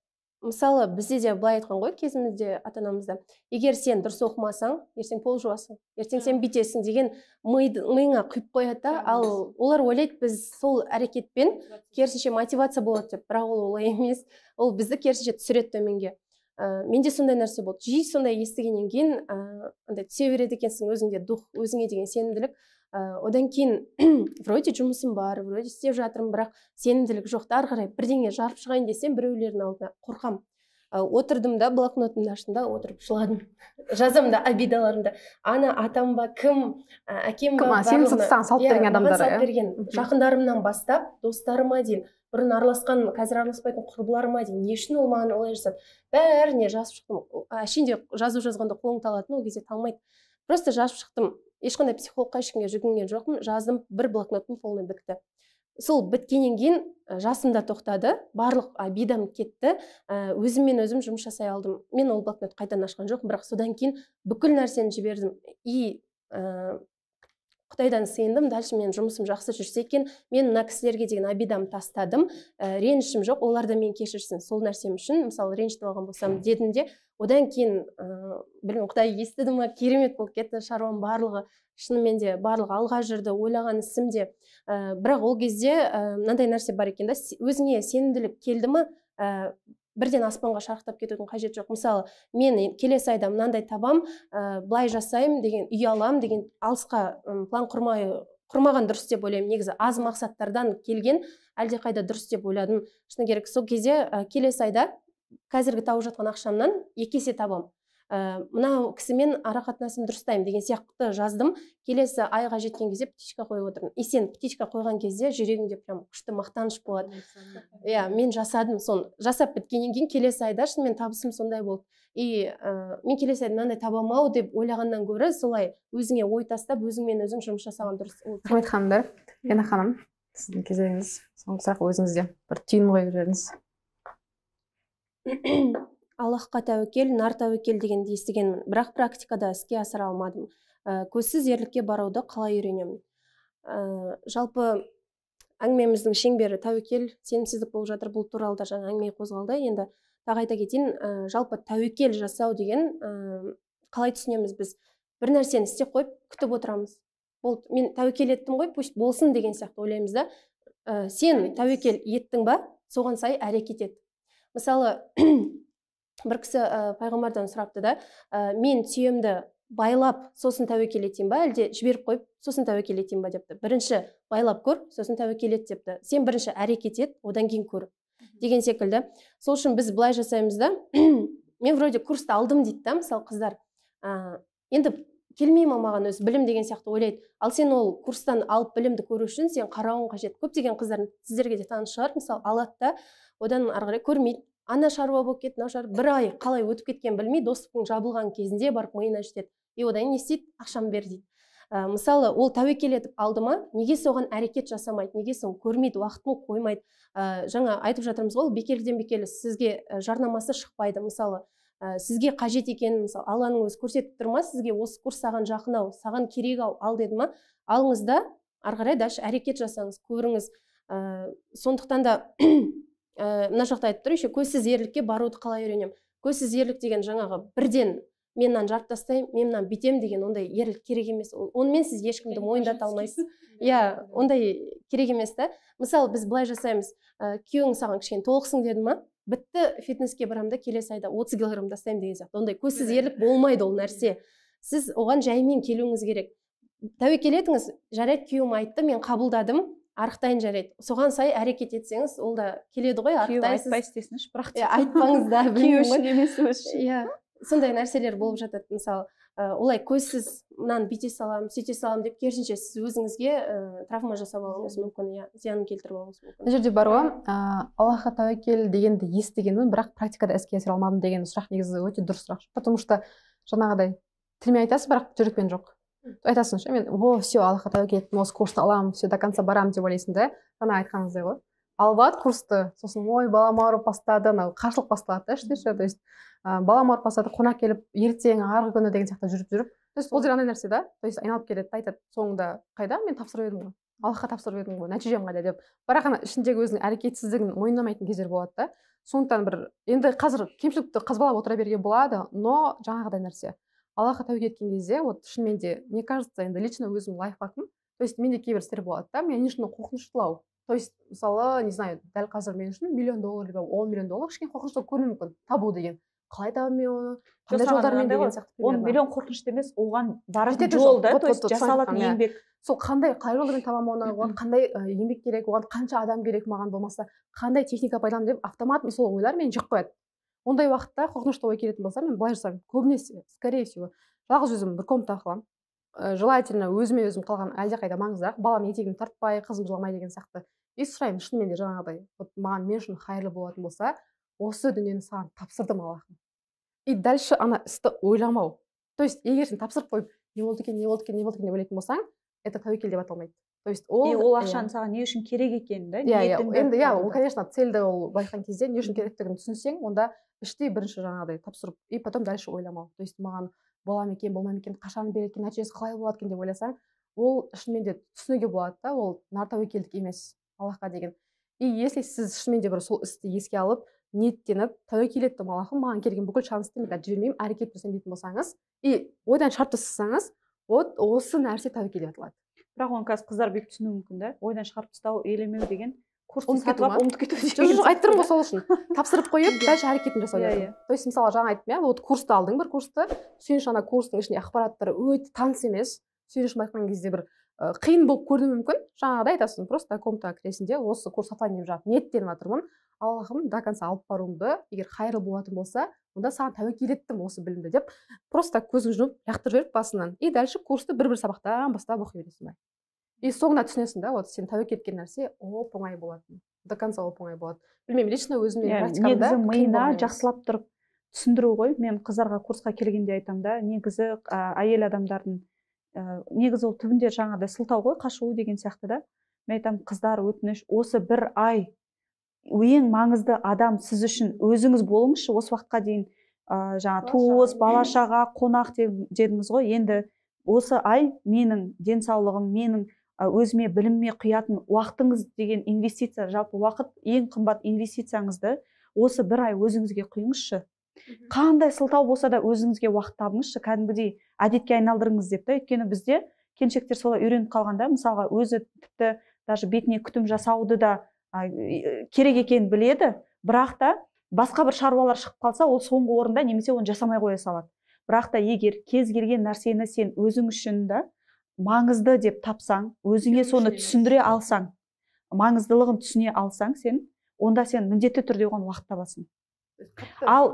мысалы бізде де былай айтқан ғой кезімізде ата анамызда егер сен дұрыс оқымасаң ертең пол жуасың ертең сен бүйтесің деген миыңа құйып қояды да ал олар ойлайды біз сол әрекетпен керісінше мотивация болады деп бірақ ол олай емес ол бізді керісінше түсіреді төменге ә, менде сондай нәрсе болды жиі сондай естігеннен кейін ыыы э, андай түсе береді екенсің өзіңде дух өзіңе деген сенімділік ә, одан кейін вроде жұмысым бар вроде істеп жатырмын бірақ сенімділік жоқ та қарай бірдеңе жарып шығайын десем біреулердің алдына қорқамын ә, отырдым да блокнотымды аштым да отырып жыладым жазамын да обидаларымды ана атам ба кім әкем ба кім иә, иә? салып берген адамдар берген жақындарымнан бастап достарыма дейін бұрын араласқан қазір араласпайтын құрбыларыма дейін, деймін не үшін ол маған олай жасады бәріне жазып шықтым әшейін де жазу жазғанда қолың талатын ол кезде талмайды просто жазып шықтым ешқандай психологқа ешкімге жүгінген жоқпын жаздым бір блокноттың полный бітті сол біткеннен кейін жасым да тоқтады барлық обидам кетті өзіммен өзім жұмыс жасай алдым мен ол блокнот қайтадан ашқан жоқпын бірақ содан кейін бүкіл нәрсені жібердім и құдайдан сендім дальше менің жұмысым жақсы жүрсе екен мен мына кісілерге деген обидам тастадым ә, ренішім жоқ олар да мені кешірсін сол нәрсем үшін мысалы ренжітіп алған болсам дедім де одан кейін ыыы э, ә, білмеймін құдай естіді ма керемет болып кетті шаруам барлығы шынымен де барлығы алға жүрді ойлаған ісім де ә, бірақ ол кезде мынандай нәрсе бар екен да өзіңе сенімділік келді ма бірден аспанға шарықтап кетудің қажеті жоқ мысалы мен келесі айда мынандай табам ә, былай жасаймын деген үй аламын деген алысқа план құрмай құрмаған дұрыс деп ойлаймын негізі аз мақсаттардан келген әлдеқайда дұрыс деп ойладым шыны керек сол кезде ә, келесі айда қазіргі тауып жатқан ақшамнан екесе есе табамын ә, э, мынау кісімен ара қатынасымды дұрыстаймын деген сияқты жаздым келесі айға жеткен кезде птичка қойып отырмын и сен птичка қойған кезде жүрегіңде прям күшті мақтаныш болады иә мен жасадым соны жасап біткеннен кейін келесі айда шынымен табысым сондай болды и ә, мен келесі айда мынандай табамын ау деп ойлағаннан гөрі солай өзіңе ой тастап өзіңмен өзің жұмыс жасаған дұрыс рахмет ханымдар лена ханым сіздің кезегіңіз соңғы сұрақ өзіңізде бір түйін қойып жіберіңіз аллахқа тәуекел нар тәуекел дегенді естігенмін бірақ практикада іске асыра алмадым ә, көзсіз ерлікке баруды қалай үйренемін ә, жалпы әңгімеміздің шеңбері тәуекел сенімсіздік болып жатыр бұл туралы да жаңа әңгіме қозғалды енді тағы айта кетейін ә, жалпы тәуекел жасау деген ә, қалай түсінеміз біз бір нәрсені істеп қойып күтіп отырамыз болды мен тәуекел еттім ғой пусть болсын деген сияқты ойлаймыз да ә, сен тәуекел еттің ба соған сай әрекет ет мысалы бір кісі ә, пайғамбардан сұрапты да ә, мен түйемді байлап сосын тәуекел етейін ба әлде жіберіп қойып сосын тәуекел етейін ба депті бірінші байлап көр сосын тәуекел ет депті сен бірінші әрекет ет одан кейін көр деген секілді сол үшін біз былай жасаймыз да мен вроде курсты алдым дейді да мысалы қыздар ә, енді келмей ма маған өзі білім деген сияқты ойлайды ал сен ол курстан алып білімді көру үшін сен қарауың қажет көптеген қыздар сіздерге де таныс шығар мысалы алады да одан ары қарай көрмейді ана шаруа болып кетті мынау шаруа бір ай қалай өтіп кеткенін білмей достықтың жабылған кезінде барып миына жетеді и одан не істейді ақшамды бер дейді ә, мысалы ол тәуекел етіп алды ма неге соған әрекет жасамайды неге соны көрмейді уақытын қоймайды ә, жаңа айтып жатырмыз ғой ол бекерден бекерлі сізге э, жарнамасы шықпайды мысалы ә, сізге қажет екенін мысалы алланың өзі көрсетіп тұр ма сізге осы курс саған жақын ау саған керек ау ал деді ма алыңыз да ары қарай дальше әрекет жасаңыз көріңіз ә, сондықтан да ә, мына жақта айтып тұр еще көзсіз ерлікке баруды қалай үйренемін көзсіз ерлік деген жаңағы бірден мен мынаны жарып тастаймын мен мынаны бүйтемін деген ондай ерлік керек емес онымен сіз ешкімді мойындата алмайсыз иә ондай керек емес та мысалы біз былай жасаймыз ә, күйеуің саған кішкене толықсың деді ма бітті фитнеске барамын да келесі айда отыз килограмм тастаймын деген сияқты ондай көзсіз ерлік болмайды ол нәрсе сіз оған жаймен келуіңіз керек тәуекел етіңіз жарайды күйеуім айтты мен қабылдадым арықтайын жарайды соған сай әрекет етсеңіз ол да келеді ғой арықтайсыз бірақ айтпаңыз да иә сондай нәрселер болып жатады мысалы олай көзсіз мынаны бүйте саламын сөйте саламын деп керісінше сіз өзіңізге ә, травма жасап алуыңыз мүмкін иә зиянын келтіріп алуыңыз мүмкін мына жерде бар ғой ә, аллахқа тәуекел дегенді естігенмін бірақ практикада іске асыра алмадым деген сұрақ негізі өте дұрыс сұрақ потому что жаңағыдай тілмен айтасыз бірақ жүрекпен жоқ айтасың ше мен о все аллахқа тәуекел еттім осы курсты аламын все до конца барамын деп ойлайсың да жаңа айтқаныңыздай ғой алып алады курсты сосын ой балам ауырып бастады анау қарсылық басталады да іште ше то есть балам ауырып бастады қонақ келіп ертең арғы күні деген сияқты жүріп жүріп то есть ол жер андай нәрсе да то есть айналып келеді да айтады соңында қайда мен тапсырып едім ғой аллахқа тапсырып едім ғой нәтижем қайда деп бірақ ана ішіндегі өзінің әрекетсіздігін мойындамайтын кездер болады да сондықтан бір енді қазір кемшілікті қазбалап отыра беруге болады но жаңағыдай нәрсе аллаға тәуекел еткен кезде вот шынымен де мне кажется енді лично өзім лайфхагым то есть менде кейбір істер болады да мен үшін қорқыныштылау то есть мысалы не знаю дәл қазір мен үшін миллион доллар либо он миллион доллар кішкене қорқынышты көрінуі мүмкін табу деген қалай табамын мен оны қандай жолдармен деген сияқты он миллион қорқынышты емес оған баратын жол да то есть жасалатын еңбек сол қандай қалай жолдармен табамын оны оған қандай еңбек керек оған қанша адам керек маған болмаса қандай техника пайдаланамын деп автоматом сол ойлар мені жеп қояды ондай уақытта қорқынышты ой келетін болса мен былай жасаймын көбінесе скорее всего жалғыз өзім бір комнатада қаламын э, желательно өзіме өзім қалған әлдеқайда маңыздырақ балам етегін тартпай қызым жыламай деген сияқты и сұраймын шынымен де жаңағыдай вот маған мен үшін қайырлы болатын болса осы дүниені саған тапсырдым аллахым и дальше ана істі ойламау то есть егер сен тапсырып қойып не болды екен не болды екен не болды екен деп ойлайтын болсаң это тәуекел деп аталмайды то есть ол и ол иә. ақшаның саған не үшін керек екенін да иә, иә. енді иә ол конечно цельді ол былай кезде не үшін керектігін түсінсең онда іштей бірінші жаңағыдай тапсырып и потом дальше ойламау то есть маған бола ма екен болмай ма екен қашан береді екен нәтижесі қалай болады екен деп ойласаң ол шынымен де түсінуге болады да ол нартәуекелдік емес аллахқа деген и если сіз шынымен де бір сол істі еске алып ниеттеніп тәуекел еттім аллахым маған келген бүкіл шансты мен қазір жібермеймін әрекет жасаймын дейтін болсаңыз и ойдан шығарып тастасаңыз вот осы нәрсе деп аталады бірақ оны қазір қыздар бүйтіп түсінуі мүмкін да ойдан шығарып тастау елемеу деген курсты сатып алып ұмытып кету жоқ жоқ айтып тұрмын ғой сол үшін тапсырып қойып дальше әрекетін жасау керек иә, иә. то есть мысалы жаңа айттым иә вот курсты алдың бір курсты сүйінші ана курстың ішінде ақпараттар өте таныс емес сөйлесіп айтқан кезде бір қиын болып көрінуі мүмкін жаңағыдай айтасың просто комнатаға кіресің де осы курс сатайын деп жатып ниеттеніп жатырмын аллахым до конца алып баруымды егер қайырлы болатын болса онда саған тәуекел еттім осы білімді деп просто көзің жұмып лақтырып жіберіп басынан и дальше курсты бір бір сабақтан бастап оқи бересің и соңында түсінесің да вот сен тәуекел еткен нәрсе оп оңай болатын до конца оп оңай болады білмеймін лично өзімнің yeah, иә, практикамда негізі миына жақсылап тұрып түсіндіру ғой мен қыздарға курсқа келгенде айтамын да негізі ә, әйел адамдардың ә, негізі ол түбінде жаңағыдай сылтау ғой қашу деген сияқты да мен айтамын қыздар өтініш осы бір ай ең маңызды адам сіз үшін өзіңіз болыңызшы осы уақытқа дейін ә, жаңа туыс бала шаға қонақ дедіңіз ғой енді осы ай менің денсаулығым менің өзіме біліміме құятын уақытыңыз деген инвестиция жалпы уақыт ең қымбат инвестицияңызды осы бір ай өзіңізге құйыңызшы қандай сылтау болса да өзіңізге уақыт табыңызшы кәдімгідей әдетке айналдырыңыз деп та өйткені бізде келіншектер солай үйреніп қалғанда мысалға өзі тіпті даже бетіне күтім жасауды да ә, керек екенін біледі бірақ та басқа бір шаруалар шығып қалса ол соңғы орында немесе оны жасамай қоя салады бірақ та егер кез келген нәрсені сен өзің үшін да маңызды деп тапсаң өзіңе соны түсіндіре алсаң маңыздылығын түсіне алсаң сен онда сен міндетті түрде оған уақыт табасың э, ал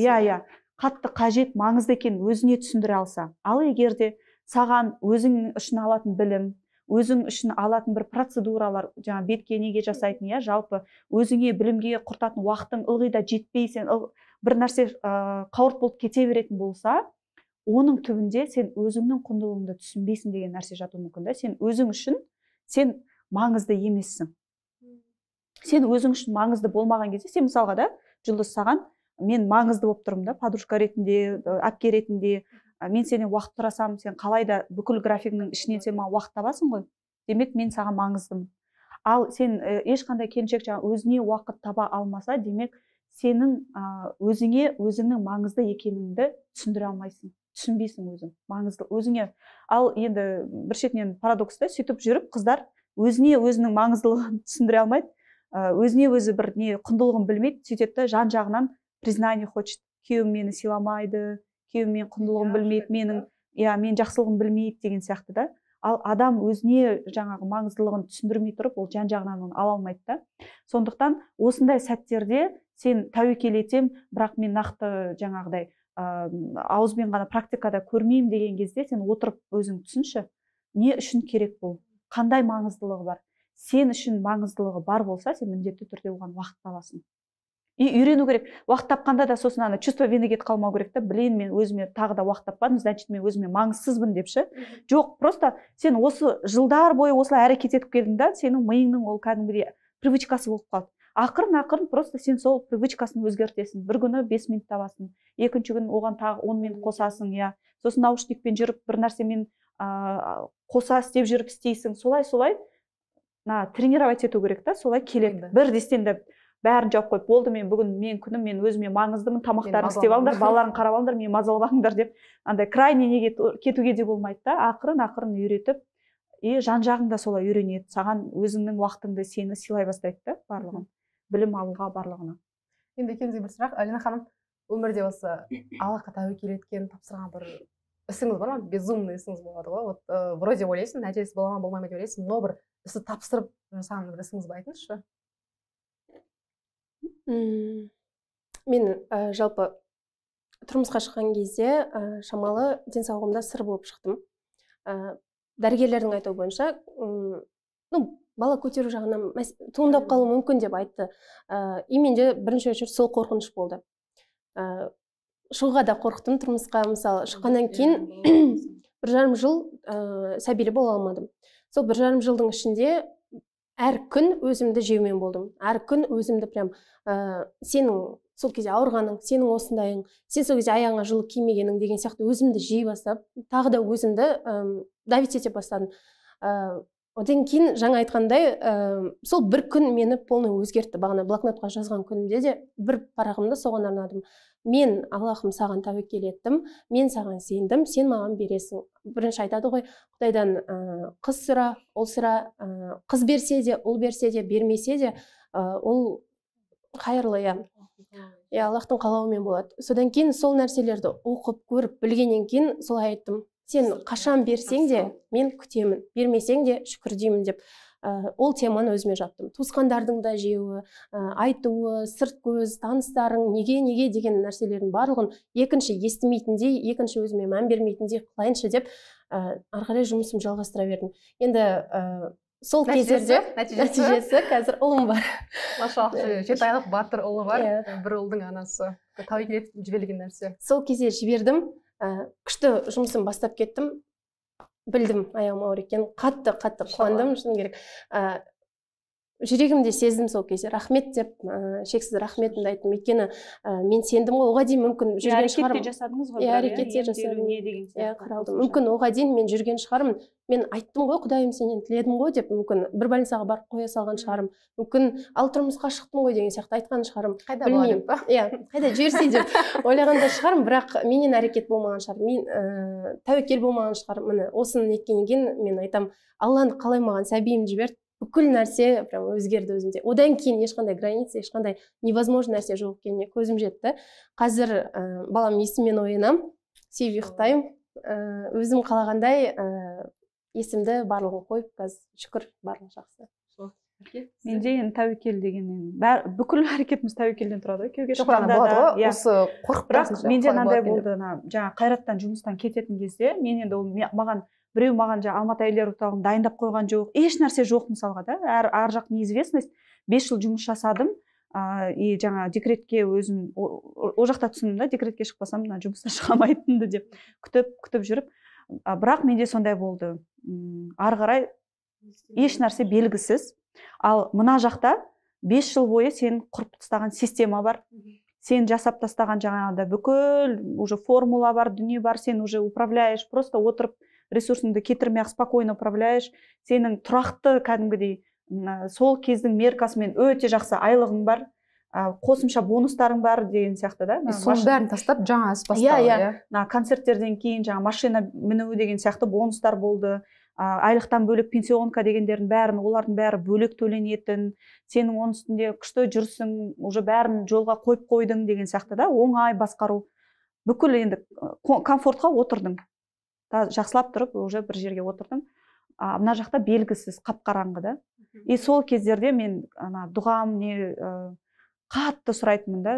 иә иә қатты қажет маңызды екенін өзіне түсіндіре алса ал егер де саған өзің үшін алатын білім өзің үшін алатын бір процедуралар жаңа бетке неге жасайтын иә жалпы өзіңе білімге құртатын уақытың ылғи да жетпей сен бір нәрсе ә, қауырт болып кете беретін болса оның түбінде сен өзіңнің құндылығыңды түсінбейсің деген нәрсе жатуы мүмкін да сен өзің үшін сен маңызды емессің сен өзің үшін маңызды болмаған кезде сен мысалға да жұлдыз саған мен маңызды болып тұрмын да подружка ретінде әпке ретінде мен сенен уақыт сұрасам сен қалай да бүкіл графигіңнің ішінен сен маған уақыт табасың ғой демек мен саған маңыздымын ал сен ешқандай келіншек жаңағы өзіне уақыт таба алмаса демек сенің өзіңе өзіңнің маңызды екеніңді түсіндіре алмайсың түсінбейсің өзің маңызды өзіңе ал енді бір шетінен парадокс та сөйтіп жүріп қыздар өзіне өзінің маңыздылығын түсіндіре алмайды э, өзіне өзі бір не құндылығын білмейді сөйтеді жан жағынан признание хочет күйеуім мені сыйламайды күйеуім иә, менің құндылығын білмейді менің иә мен жақсылығын білмейді деген сияқты да ал адам өзіне жаңағы маңыздылығын түсіндірмей тұрып ол жан жағынан оны ала алмайды да сондықтан осындай сәттерде сен тәуекел етем, бірақ мен нақты жаңағыдай ауызбен ғана практикада көрмеймін деген кезде сен отырып өзің түсінші не үшін керек бұл қандай маңыздылығы бар сен үшін маңыздылығы бар болса сен міндетті түрде оған уақыт табасың и үйрену керек уақыт тапқанда да сосын ана чувство вины кетіп қалмау керек та блин мен өзіме тағы да уақыт таппадым значит мен өзіме маңызсызбын деп ше жоқ просто сен осы жылдар бойы осылай әрекет етіп келдің да сенің миыңның ол кәдімгідей привычкасы болып қалды ақырын ақырын просто сен сол привычкасын өзгертесің бір күні бес минут табасың екінші күні оған тағы он минут қосасың иә сосын наушникпен жүріп бір нәрсемен ә, қоса істеп жүріп істейсің солай солай мына тренировать ету керек та солай келеді бір дестендеп бәрін жауып қойып болды мен бүгін мен күнім мен өзіме маңыздымын тамақтарыңды істеп алыңдар балаларыңды қарап алыңдар мені мазалап деп андай крайне неге кетуге де болмайды да ақырын ақырын үйретіп и жан жағың да солай үйренеді саған өзіңнің уақытыңды сені сыйлай бастайды да барлығын білім алуға барлығына енді екеуіңізге бір сұрақ әлина ханым өмірде осы аллахқа тәуекел еткен тапсырған бір ісіңіз бар ма безумный ісіңіз болады ғой вот э, вроде ойлайсың нәтижесі бола ма болмай ма деп ойлайсың но бір істі тапсырып жасаған бір ісіңіз бар айтыңызшы мен ә, жалпы тұрмысқа шыққан кезде ә, шамалы денсаулығымда сыр болып шықтым ә, дәрігерлердің айтуы бойынша ну бала көтеру жағынан туындап қалуы мүмкін деп айтты ә, и менде бірінші очередь сол қорқыныш болды ә, шығуға да қорықтым тұрмысқа мысалы шыққаннан иә, кейін бір жарым жыл ә, сәбилі бола алмадым сол бір жарым жылдың ішінде әр күн өзімді жеумен болдым әр күн өзімді прям ә, сенің сол кезде ауырғаның сенің осындайың сен сол кезде аяғыңа жылы кимегенің деген сияқты өзімді жей бастап тағы да өзімді ә, давить ете бастадым одан кейін жаңа айтқандай ә, сол бір күн мені полный өзгертті бағана блокнотқа жазған күнімде де бір парағымды соған арнадым мен аллахым саған тәуекел еттім мен саған сендім сен маған бересің бірінші айтады ғой құдайдан ә, қыз сұра ұл сұра ә, қыз берсе де ұл берсе де бермесе де ол қайырлы иә иә аллахтың қалауымен болады содан кейін сол нәрселерді оқып көріп білгеннен кейін солай айттым сен қашан берсең де мен күтемін бермесең де шүкір деймін деп ә, ол теманы өзіме жаптым туысқандардың да жеуі ә, айтуы сырт көз таныстарың неге неге деген нәрселердің барлығын екінші естімейтіндей екінші өзіме мән бермейтіндей қылайыншы деп ә, ары қарай жұмысым жалғастыра бердім енді ә, сол кездерде нәтижесі, қазір ұлым бар машалла э, жеті айлық батыр ұлы бар иә. бір ұлдың анасы тәуекел жіберілген нәрсе сол кезде жібердім Э, күшті жұмысын бастап кеттім білдім аяғым ауыр екенін қатты қатты қуандым шыны керек э, жүрегімде сездім сол кезде рахмет деп ә, шексіз рахметімді айттым өйткені ә, мен сендім ғой оған дейін мүмкін жүрген шығармын жасадыңыз ғой иә, иә жасадым иә қаралдым мүмкін оған дейін мен жүрген шығармын мен айттым ғой құдайым сенен тіледім ғой деп мүмкін бір больницаға барып қоя салған шығармын мүмкін ал тұрмысқа шықтым ғой деген сияқты айтқан шығармын қайда білмеймін иә қайда жіберсе деп ойлаған да шығармын бірақ менен әрекет болмаған шығар мен ііі тәуекел болмаған шығар міне осыны неткеннен кейін мен айтамын алланы қалай маған сәбиімді жіберді бүкіл нәрсе прям өзгерді өзімде одан кейін ешқандай граница ешқандай невозможно нәрсе жоқ екеніне көзім жетті қазір ә, балам есіммен оянамын сүйіп ұйықтаймын ә, э, өзім қалағандай ә, есімді барлығын қойып қазір шүкір барлығы жақсы менде енді тәуекел деген енді бүкіл әрекетіміз тәуекелден тұрады ғой күйеуге шыққанда иә. осы қорқып бірақ менде мынандай болды жаңағы қайраттан жұмыстан кететін кезде мен енді ол маған біреу маған жаңағы алматы әйелдер орталығын дайындап қойған жоқ еш нәрсе жоқ мысалға да әр ар жақ неизвестность бес жыл жұмыс жасадым ыыы и жаңа декретке өзім ол жақта түсіндім да декретке шықпасам мына жұмыстан шыға алмайтынымды деп күтіп күтіп жүріп а, бірақ менде сондай болды ары қарай еш нәрсе белгісіз ал мына жақта бес жыл бойы сен құрып тастаған система бар сен жасап тастаған жаңағыдай бүкіл уже формула бар дүние бар сен уже управляешь просто отырып ресурсыңды кетірмей ақ спокойно управляешь сенің тұрақты кәдімгідей сол кездің меркасымен өте жақсы айлығың бар қосымша бонустарың бар деген сияқты да соның бәрін тастап жаңа іс иә, иә иә мына концерттерден кейін жаңа машина міну деген сияқты бонустар болды айлықтан бөлек пенсионка дегендердің бәрін олардың бәрі бөлек төленетін сенің оның үстінде күшті жүрсің уже бәрін жолға қойып қойдың деген сияқты да оңай басқару бүкіл енді э, комфортқа отырдың жақсылап тұрып уже бір жерге отырдым а мына жақта белгісіз қап қараңғы да и сол кездерде мен ана дұғам не қатты сұрайтынмын да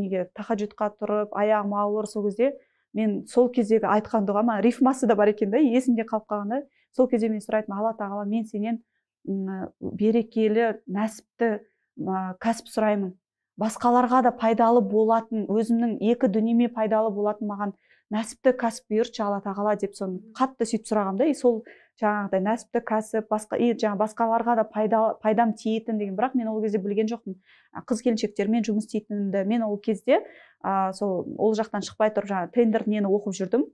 неге тахаджудқа тұрып аяғым ауыр сол кезде мен сол кездегі айтқан дұғама рифмасы да бар екен да есімде қалып қалған сол кезде мен сұрайтынмын алла тағала мен сенен берекелі нәсіпті кәсіп сұраймын басқаларға да пайдалы болатын өзімнің екі дүниеме пайдалы болатын маған нәсіпті кәсіп бұйыртшы алла тағала деп соны қатты сөйтіп сұрағанмын да и сол жаңағыдай нәсіпті кәсіп басқа и жаңағы басқаларға да пайда, пайдам тиетін деген бірақ мен ол кезде білген жоқпын қыз келіншектермен жұмыс істейтінімді мен ол кезде ә, сол ол жақтан шықпай тұрып жаңағы тендер нені оқып жүрдім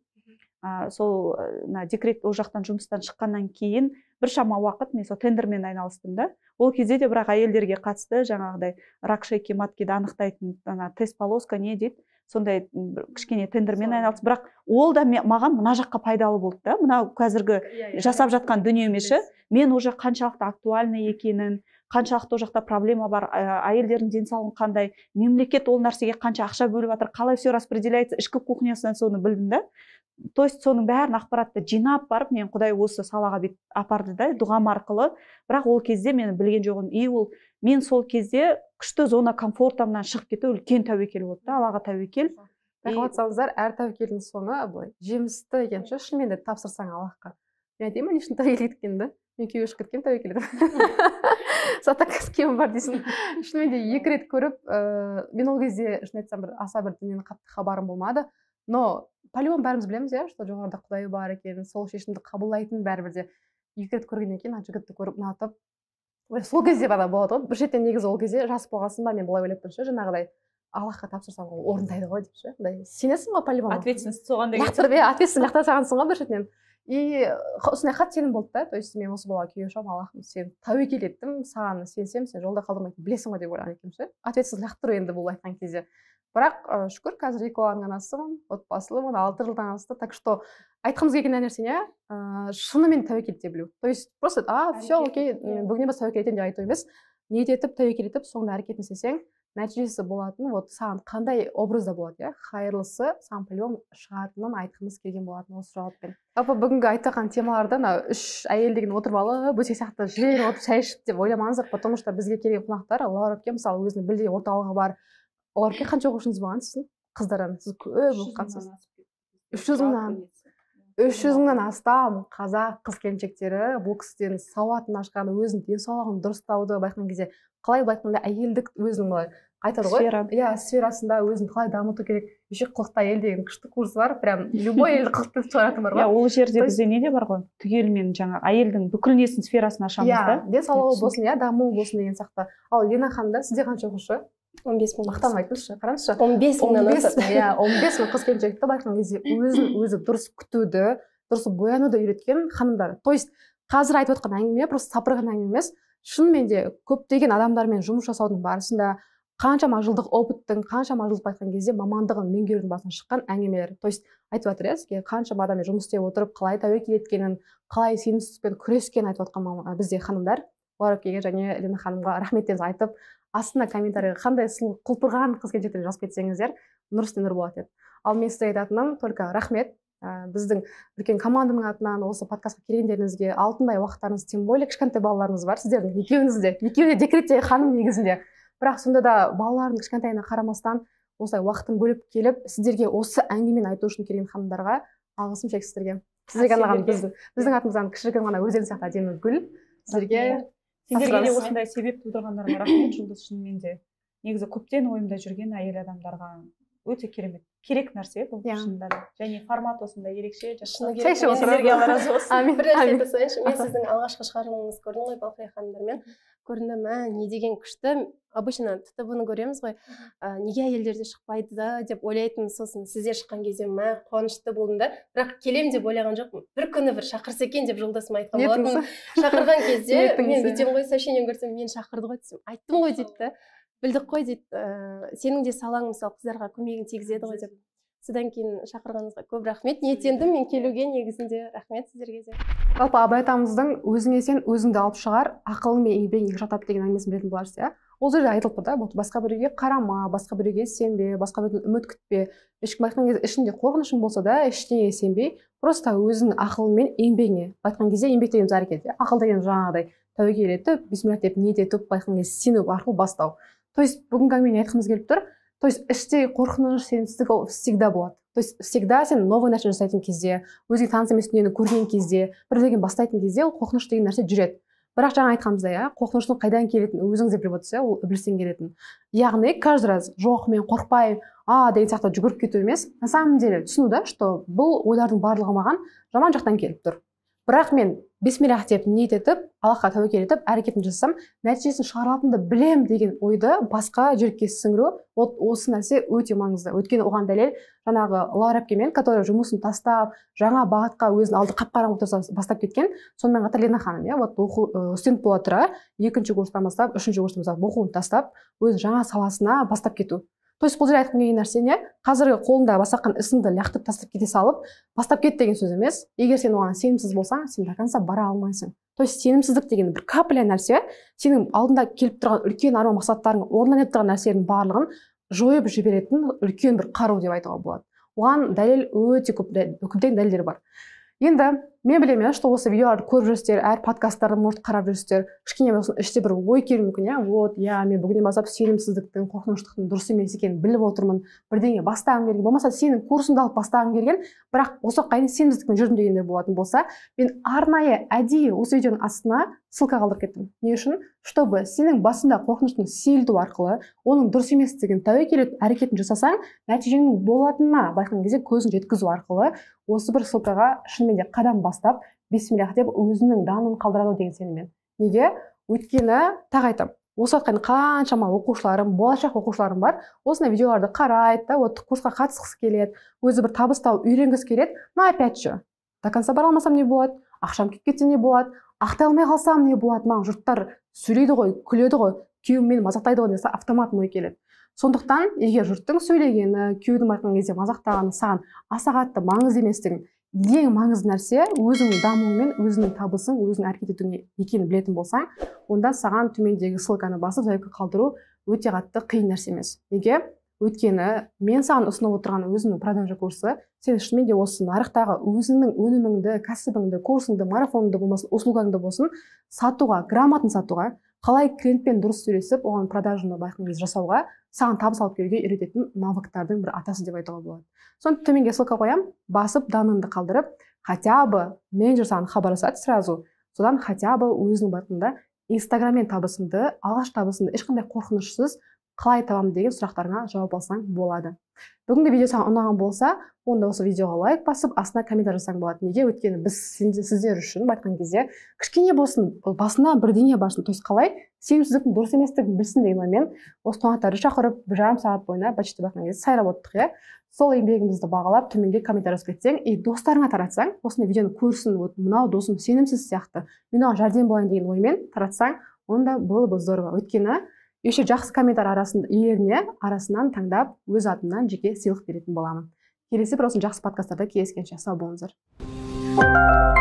ә, сол э, мына декрет ол жақтан жұмыстан шыққаннан кейін біршама уақыт мен сол тендермен айналыстым да ол кезде де бірақ әйелдерге қатысты жаңағыдай рак шейки матки анықтайтын ана тест полоска не дейді сондай кішкене тендермен айналысып бірақ ол да маған мына жаққа пайдалы болды да мынау қазіргі иә, иә, жасап иә. жатқан дүниеме ше мен уже қаншалықты актуальны екенін қаншалықты ол жақта проблема бар ә, әйелдердің денсаулығы қандай мемлекет ол нәрсеге қанша ақша бөліп жатыр қалай все распределяется ішкі кухнясынан соны білдім да то есть соның бәрін ақпаратты жинап барып мен құдай осы салаға бүйтіп апарды да дұғам арқылы бірақ ол кезде мен білген жоғым и ол мен сол кезде күшті зона комфортамнан шығып кету үлкен тәуекел болды да аллаға тәуекел байқап отырсаңыздар әр тәуекелдің соңы былай жемісті екен ше шынымен де тапсырсаң аллахқа мен айтайын ба не үшін тәуекел еткенімді мен күйеуге шығып кеткенмін тәуекел қазір киімім бар дейсің шынымен де екі рет көріп ыыы мен ол кезде шын айтсам бір аса бір діннен қатты хабарым болмады но по любому бәріміз білеміз иә что жоғарыда құдай бар екенін сол шешімді қабылдайтын бәрібір де екі рет көргеннен кейін ана жігітті көріп ұнатып сол кезде ғана болады ғой бір шеттен негізі ол кезде жас болғансың ба мен былай тұрмын ше жаңағыдай аллахқа тапсырсам ол орындайды ғой деп ше андай сенесің ғой по любому ответственность соған деген иә ответственность лақтыра салғансың ғой бір шетінен и э, осындай қатты сенім болды да то есть мен осы балаға күйеу шығамын аллахым сен тәуекел еттім саған сенсем сен жолда қалдырмайтынын білесің ғой деп ойлаған екенмін ше ответственность лақтыру енді бұл айтқан кезде бірақ ә, шүкір қазір екі баланың анасымын отбасылымын алты жылдан асты так что айтқымыз келген әр нәрсені ә, шынымен тәуекел ете білу то есть просто а все окей мен бүгіннен бастап тәуекел етемін деп айту емес ниет етіп тәуекел етіп соңында әрекетін істесең нәтижесі болатын вот саған қандай образда болады иә қайырлысы саған по шығатынын айтқымыз келген болатын осы жауаппен жалпы бүгінгі айтып жатқан темаларда мына үш әйел деген отырып алып бөтен сияқты жиірек отырып шай ішіп деп ойламаңыздар потому что бізге келген қонақтар лаура әпке мысалы өзінің білдей орталығы бар оларке қанша оқушыңыз болған сіздің қыздардан сіз көп оқығансыз үш жүз мыңнан үш мыңнан астам қазақ қыз келіншектері бұл кісіден сауатын ашқан өзінің денсаулығын дұрыстауды байқаған кезде қалай былай айтқанда әйелдік өзінің былай айтады ғой иә сферасында өзін қалай дамыту керек еще қылықты әйел деген күшті курс бар прям любой әйелді қылықты шығаратын бар ғой иә ол жерде бізде не де бар ғой түгелімен жаңа әйелдің бүкіл несін сферасын ашамыз иә, да денсаулығы болсын иә дамуы болсын деген сияқты ал лена ханым да сізде қанша оқушы он бес мың мақтамай айтыңызшы қараңызшы он бес мыңнан асады иә он бес мың қыз келіншекті байқаған кезде өзін өзі дұрыс күтуді дұрыс боянуды үйреткен ханымдар то есть қазір айтып отқан әңгіме просто сапырған әңгіме емес шынымен де көптеген адамдармен жұмыс жасаудың барысында қаншама жылдық опыттың қаншама жылдық айтқан кезде мамандығын меңгерудің басынан шыққан әңгімелер то есть айтып жатыр иә сізге қаншама адаммен жұмыс істеп отырып қалай тәуекел еткенін қалай сенімсіздікпен күрескенін айтып жатқан бізде ханымдар олар келген және лина ханымға рахметтеріңізді айтып астына комментарийға қандай сұлу құлпырған қыз келіншектер жазып кетсеңіздер нұр үстіне нұр болады еді ал мен сізге айтатыным только рахмет ә, біздің үлкен команданың атынан осы подкастқа келгендеріңізге алтындай уақыттарыңыз тем более кішкентай балаларыңыз бар сіздердің екеуіңіз де екеуі де декретте ханым негізінде бірақ сонда да балалардың кішкентайына қарамастан осылай уақытын бөліп келіп сіздерге осы әңгімені айту үшін келген ханымдарға алғысым шексіз сіздерге сіздерге арналған біздің біздің атымыздан кішігірім ғана өздеріңіз сияқты әдемі гүл сіздерге Сендерге де осындай себеп тудырғандарыңа рахмет жұлдыз шынымен де негізі көптен ойымда жүрген әйел адамдарға өте керемет керек нәрсе бұл yeah. Иә. шынында да және формат осындай ерекше шай бір нәрсе айтып мен сіздің алғашқы шығарылымыңызды көрдім ғой балқия ханымдармен көрінді мә не деген күшті обычно ттв ны көреміз ғой ә, неге әйелдерде шықпайды да, деп ойлайтынмын сосын сіздер шыққан кезде мә қуанышты болдым да бірақ келем деп ойлаған жоқпын бір күні бір шақырса екен деп жолдасым айтқан болатын шақырған кезде мен бүйтемін ғой сообщениен көрсем мені шақырды ғой десем айттым ғой дейді да білдік қой дейді ә, сенің де салаң мысалы қыздарға көмегін тигізеді ғой деп содан кейін шақырғаныңызға көп рахмет ниеттендім мен келуге негізінде рахмет сіздерге де жалпы абай атамыздың өзіңе сен өзіңді алып шығар ақылың мен еңбегің екі жақтап деген әңгімесін білетін боларсыз иә ол жерде айтылып тұр да вот басқа біреуге қарама басқа біреуге сенбе басқа біреуден үміт күтпе ешкім айтқан кезде ішінде қорқынышың болса да ештеңеге сенбей просто өзіңнің ақылың мен еңбегіңе былай айтқан кезде еңбек деген әрекет иә ақыл деген жаңағыдай тәуекел етіп бисмилля деп ниет етіп былай айтқан кезде сену арқылы бастау то есть бүгінгі әңгімені айтқымыз келіп тұр то есть іштей қорқыныш сенсіздік ол всегда болады то есть всегда сен новый нәрсе жасайтын кезде өзге таныс емес дүниені көрген кезде бірдеген бастайтын кезде ол қорқыныш деген нәрсе жүреді бірақ жаңа айтқанымыздай иә қорқыныштың қайдан келетінін өзіңіз де біліп отырсыз иә ол ібілістен келетін яғни каждый раз жоқ мен қорықпаймын а деген сияқты жүгіріп кету емес на самом деле түсіну да что бұл ойлардың барлығы маған жаман жақтан келіп тұр бірақ мен бисмиллях деп ниет етіп аллахқа тәуекел етіп әрекетін жасасам нәтижесін шығаратынымды білем деген ойды басқа жүрекке сіңіру вот осы нәрсе өте маңызды өйткені оған дәлел жаңағы лаура әпкемен которая жұмысын тастап жаңа бағытқа өзін алды қап қараңғы бастап кеткен сонымен қатар лена ханым иә вот оқу студент бола тұра екінші курстан бастап үшінші курстан бастап оқуын тастап өзінің жаңа саласына бастап кету то есть бұл жерде айтқым келген нәрсе не қазіргі қолында басақан ісіңді лақтырып тастап кете салып бастап кет деген сөз емес егер сен оған сенімсіз болсаң сен до конца бара алмайсың то есть сенімсіздік деген бір капля нәрсе сенің алдыңда келіп тұрған үлкен арман мақсаттарың орындалып тұрған нәрселердің барлығын жойып жіберетін үлкен бір қару деп айтуға болады оған дәлел өте көп көптеген дәлелдер бар енді мен білемін иә что осы видеоларды көріп жүрсіздер әр подкасттарды может қарап жүрсіздер кішкене болсын іште бір ой келуі мүмкін иә вот иә мен бүгіннен бастап сенімсіздіктің қорқыныштықтың дұрыс емес екенін біліп отырмын бірдеңе бастағым келген болмаса сенің курсыңды алып бастағым келген бірақ осы қайын сенімсіздікпен жүрдім дегендер болатын болса мен арнайы әдейі осы видеоның астына ссылка қалдырып кеттім не үшін чтобы сенің басында қорқыныштың сейілту арқылы оның дұрыс еместігін тәуекел етіп әрекетін жасасаң нәтижеңнің болатынына байқаған кезде көзің жеткізу арқылы осы бір ссылкаға шынымен де қадам бастап бисмиллях деп өзінің данын қалдырады деген сеніммен неге өйткені тағы айтамын осы уақытқа дейін қаншама оқушыларым болашақ оқушыларым бар осындай видеоларды қарайды да вот курсқа қатысқысы келеді өзі бір табыс тауып үйренгісі келеді но опять же до конца бара алмасам не болады ақшам күйіп кетсе не болады алмай қалсам не болады маған жұрттар сөйлейді ғой күледі ғой күйеуім мені мазақтайды ғой десе автомат ой келеді сондықтан егер жұрттың сөйлегені күйеудің айтқан кезде мазақтағаны саған аса қатты маңызды еместігін ең маңызды нәрсе өзіңнің дамуың мен өзіңнің табысың өзіңнің әрекет етуің екенін білетін болсаң онда саған төмендегі ссылканы басып заявка қалдыру өте қатты қиын нәрсе емес неге өйткені мен саған ұсынып отырған өзімнің продажа курсы сен шынымен де осы нарықтағы өзіңнің өніміңді кәсібіңді курсыңды марафоныңды болмасын услугаңды болсын сатуға грамотно сатуға қалай клиентпен дұрыс сөйлесіп оған продажаны байқыңыз жасауға саған табыс алып келуге үйрететін навыктардың бір атасы деп айтуға болады соны төменге ссылка қоямын басып данныңды қалдырып хотя бы менеджер саған хабарласады сразу содан хотя бы өзінің басында инстаграммен табысыңды алғаш табысыңды ешқандай қорқынышсыз қалай табамын деген сұрақтарыңа жауап алсаң болады бүгінгі видео саған ұнаған болса онда осы видеоға лайк басып астына комментарий жазсаң болады неге өйткені біз сіздер үшін айтқан кезде кішкене болсын басына бірдеңе барсын то есть қалай сенімсіздіктің дұрыс еместігін білсін деген оймен осы қонақтарды шақырып бір жарым сағат бойына почти былай кезде сайрап оттық иә сол еңбегімізді бағалап төменге комментарий жазып кетсең и достарыңа таратсаң осындай видеоны көрсін вот мынау досым сенімсіз сияқты мен оған жәрдем болайын деген оймен таратсаң онда было бы здорово өйткені еще жақсы комментар арасында иелеріне арасынан таңдап өз атымнан жеке сыйлық беретін боламын келесі бір осы жақсы подкасттарда кездескенше сау болыңыздар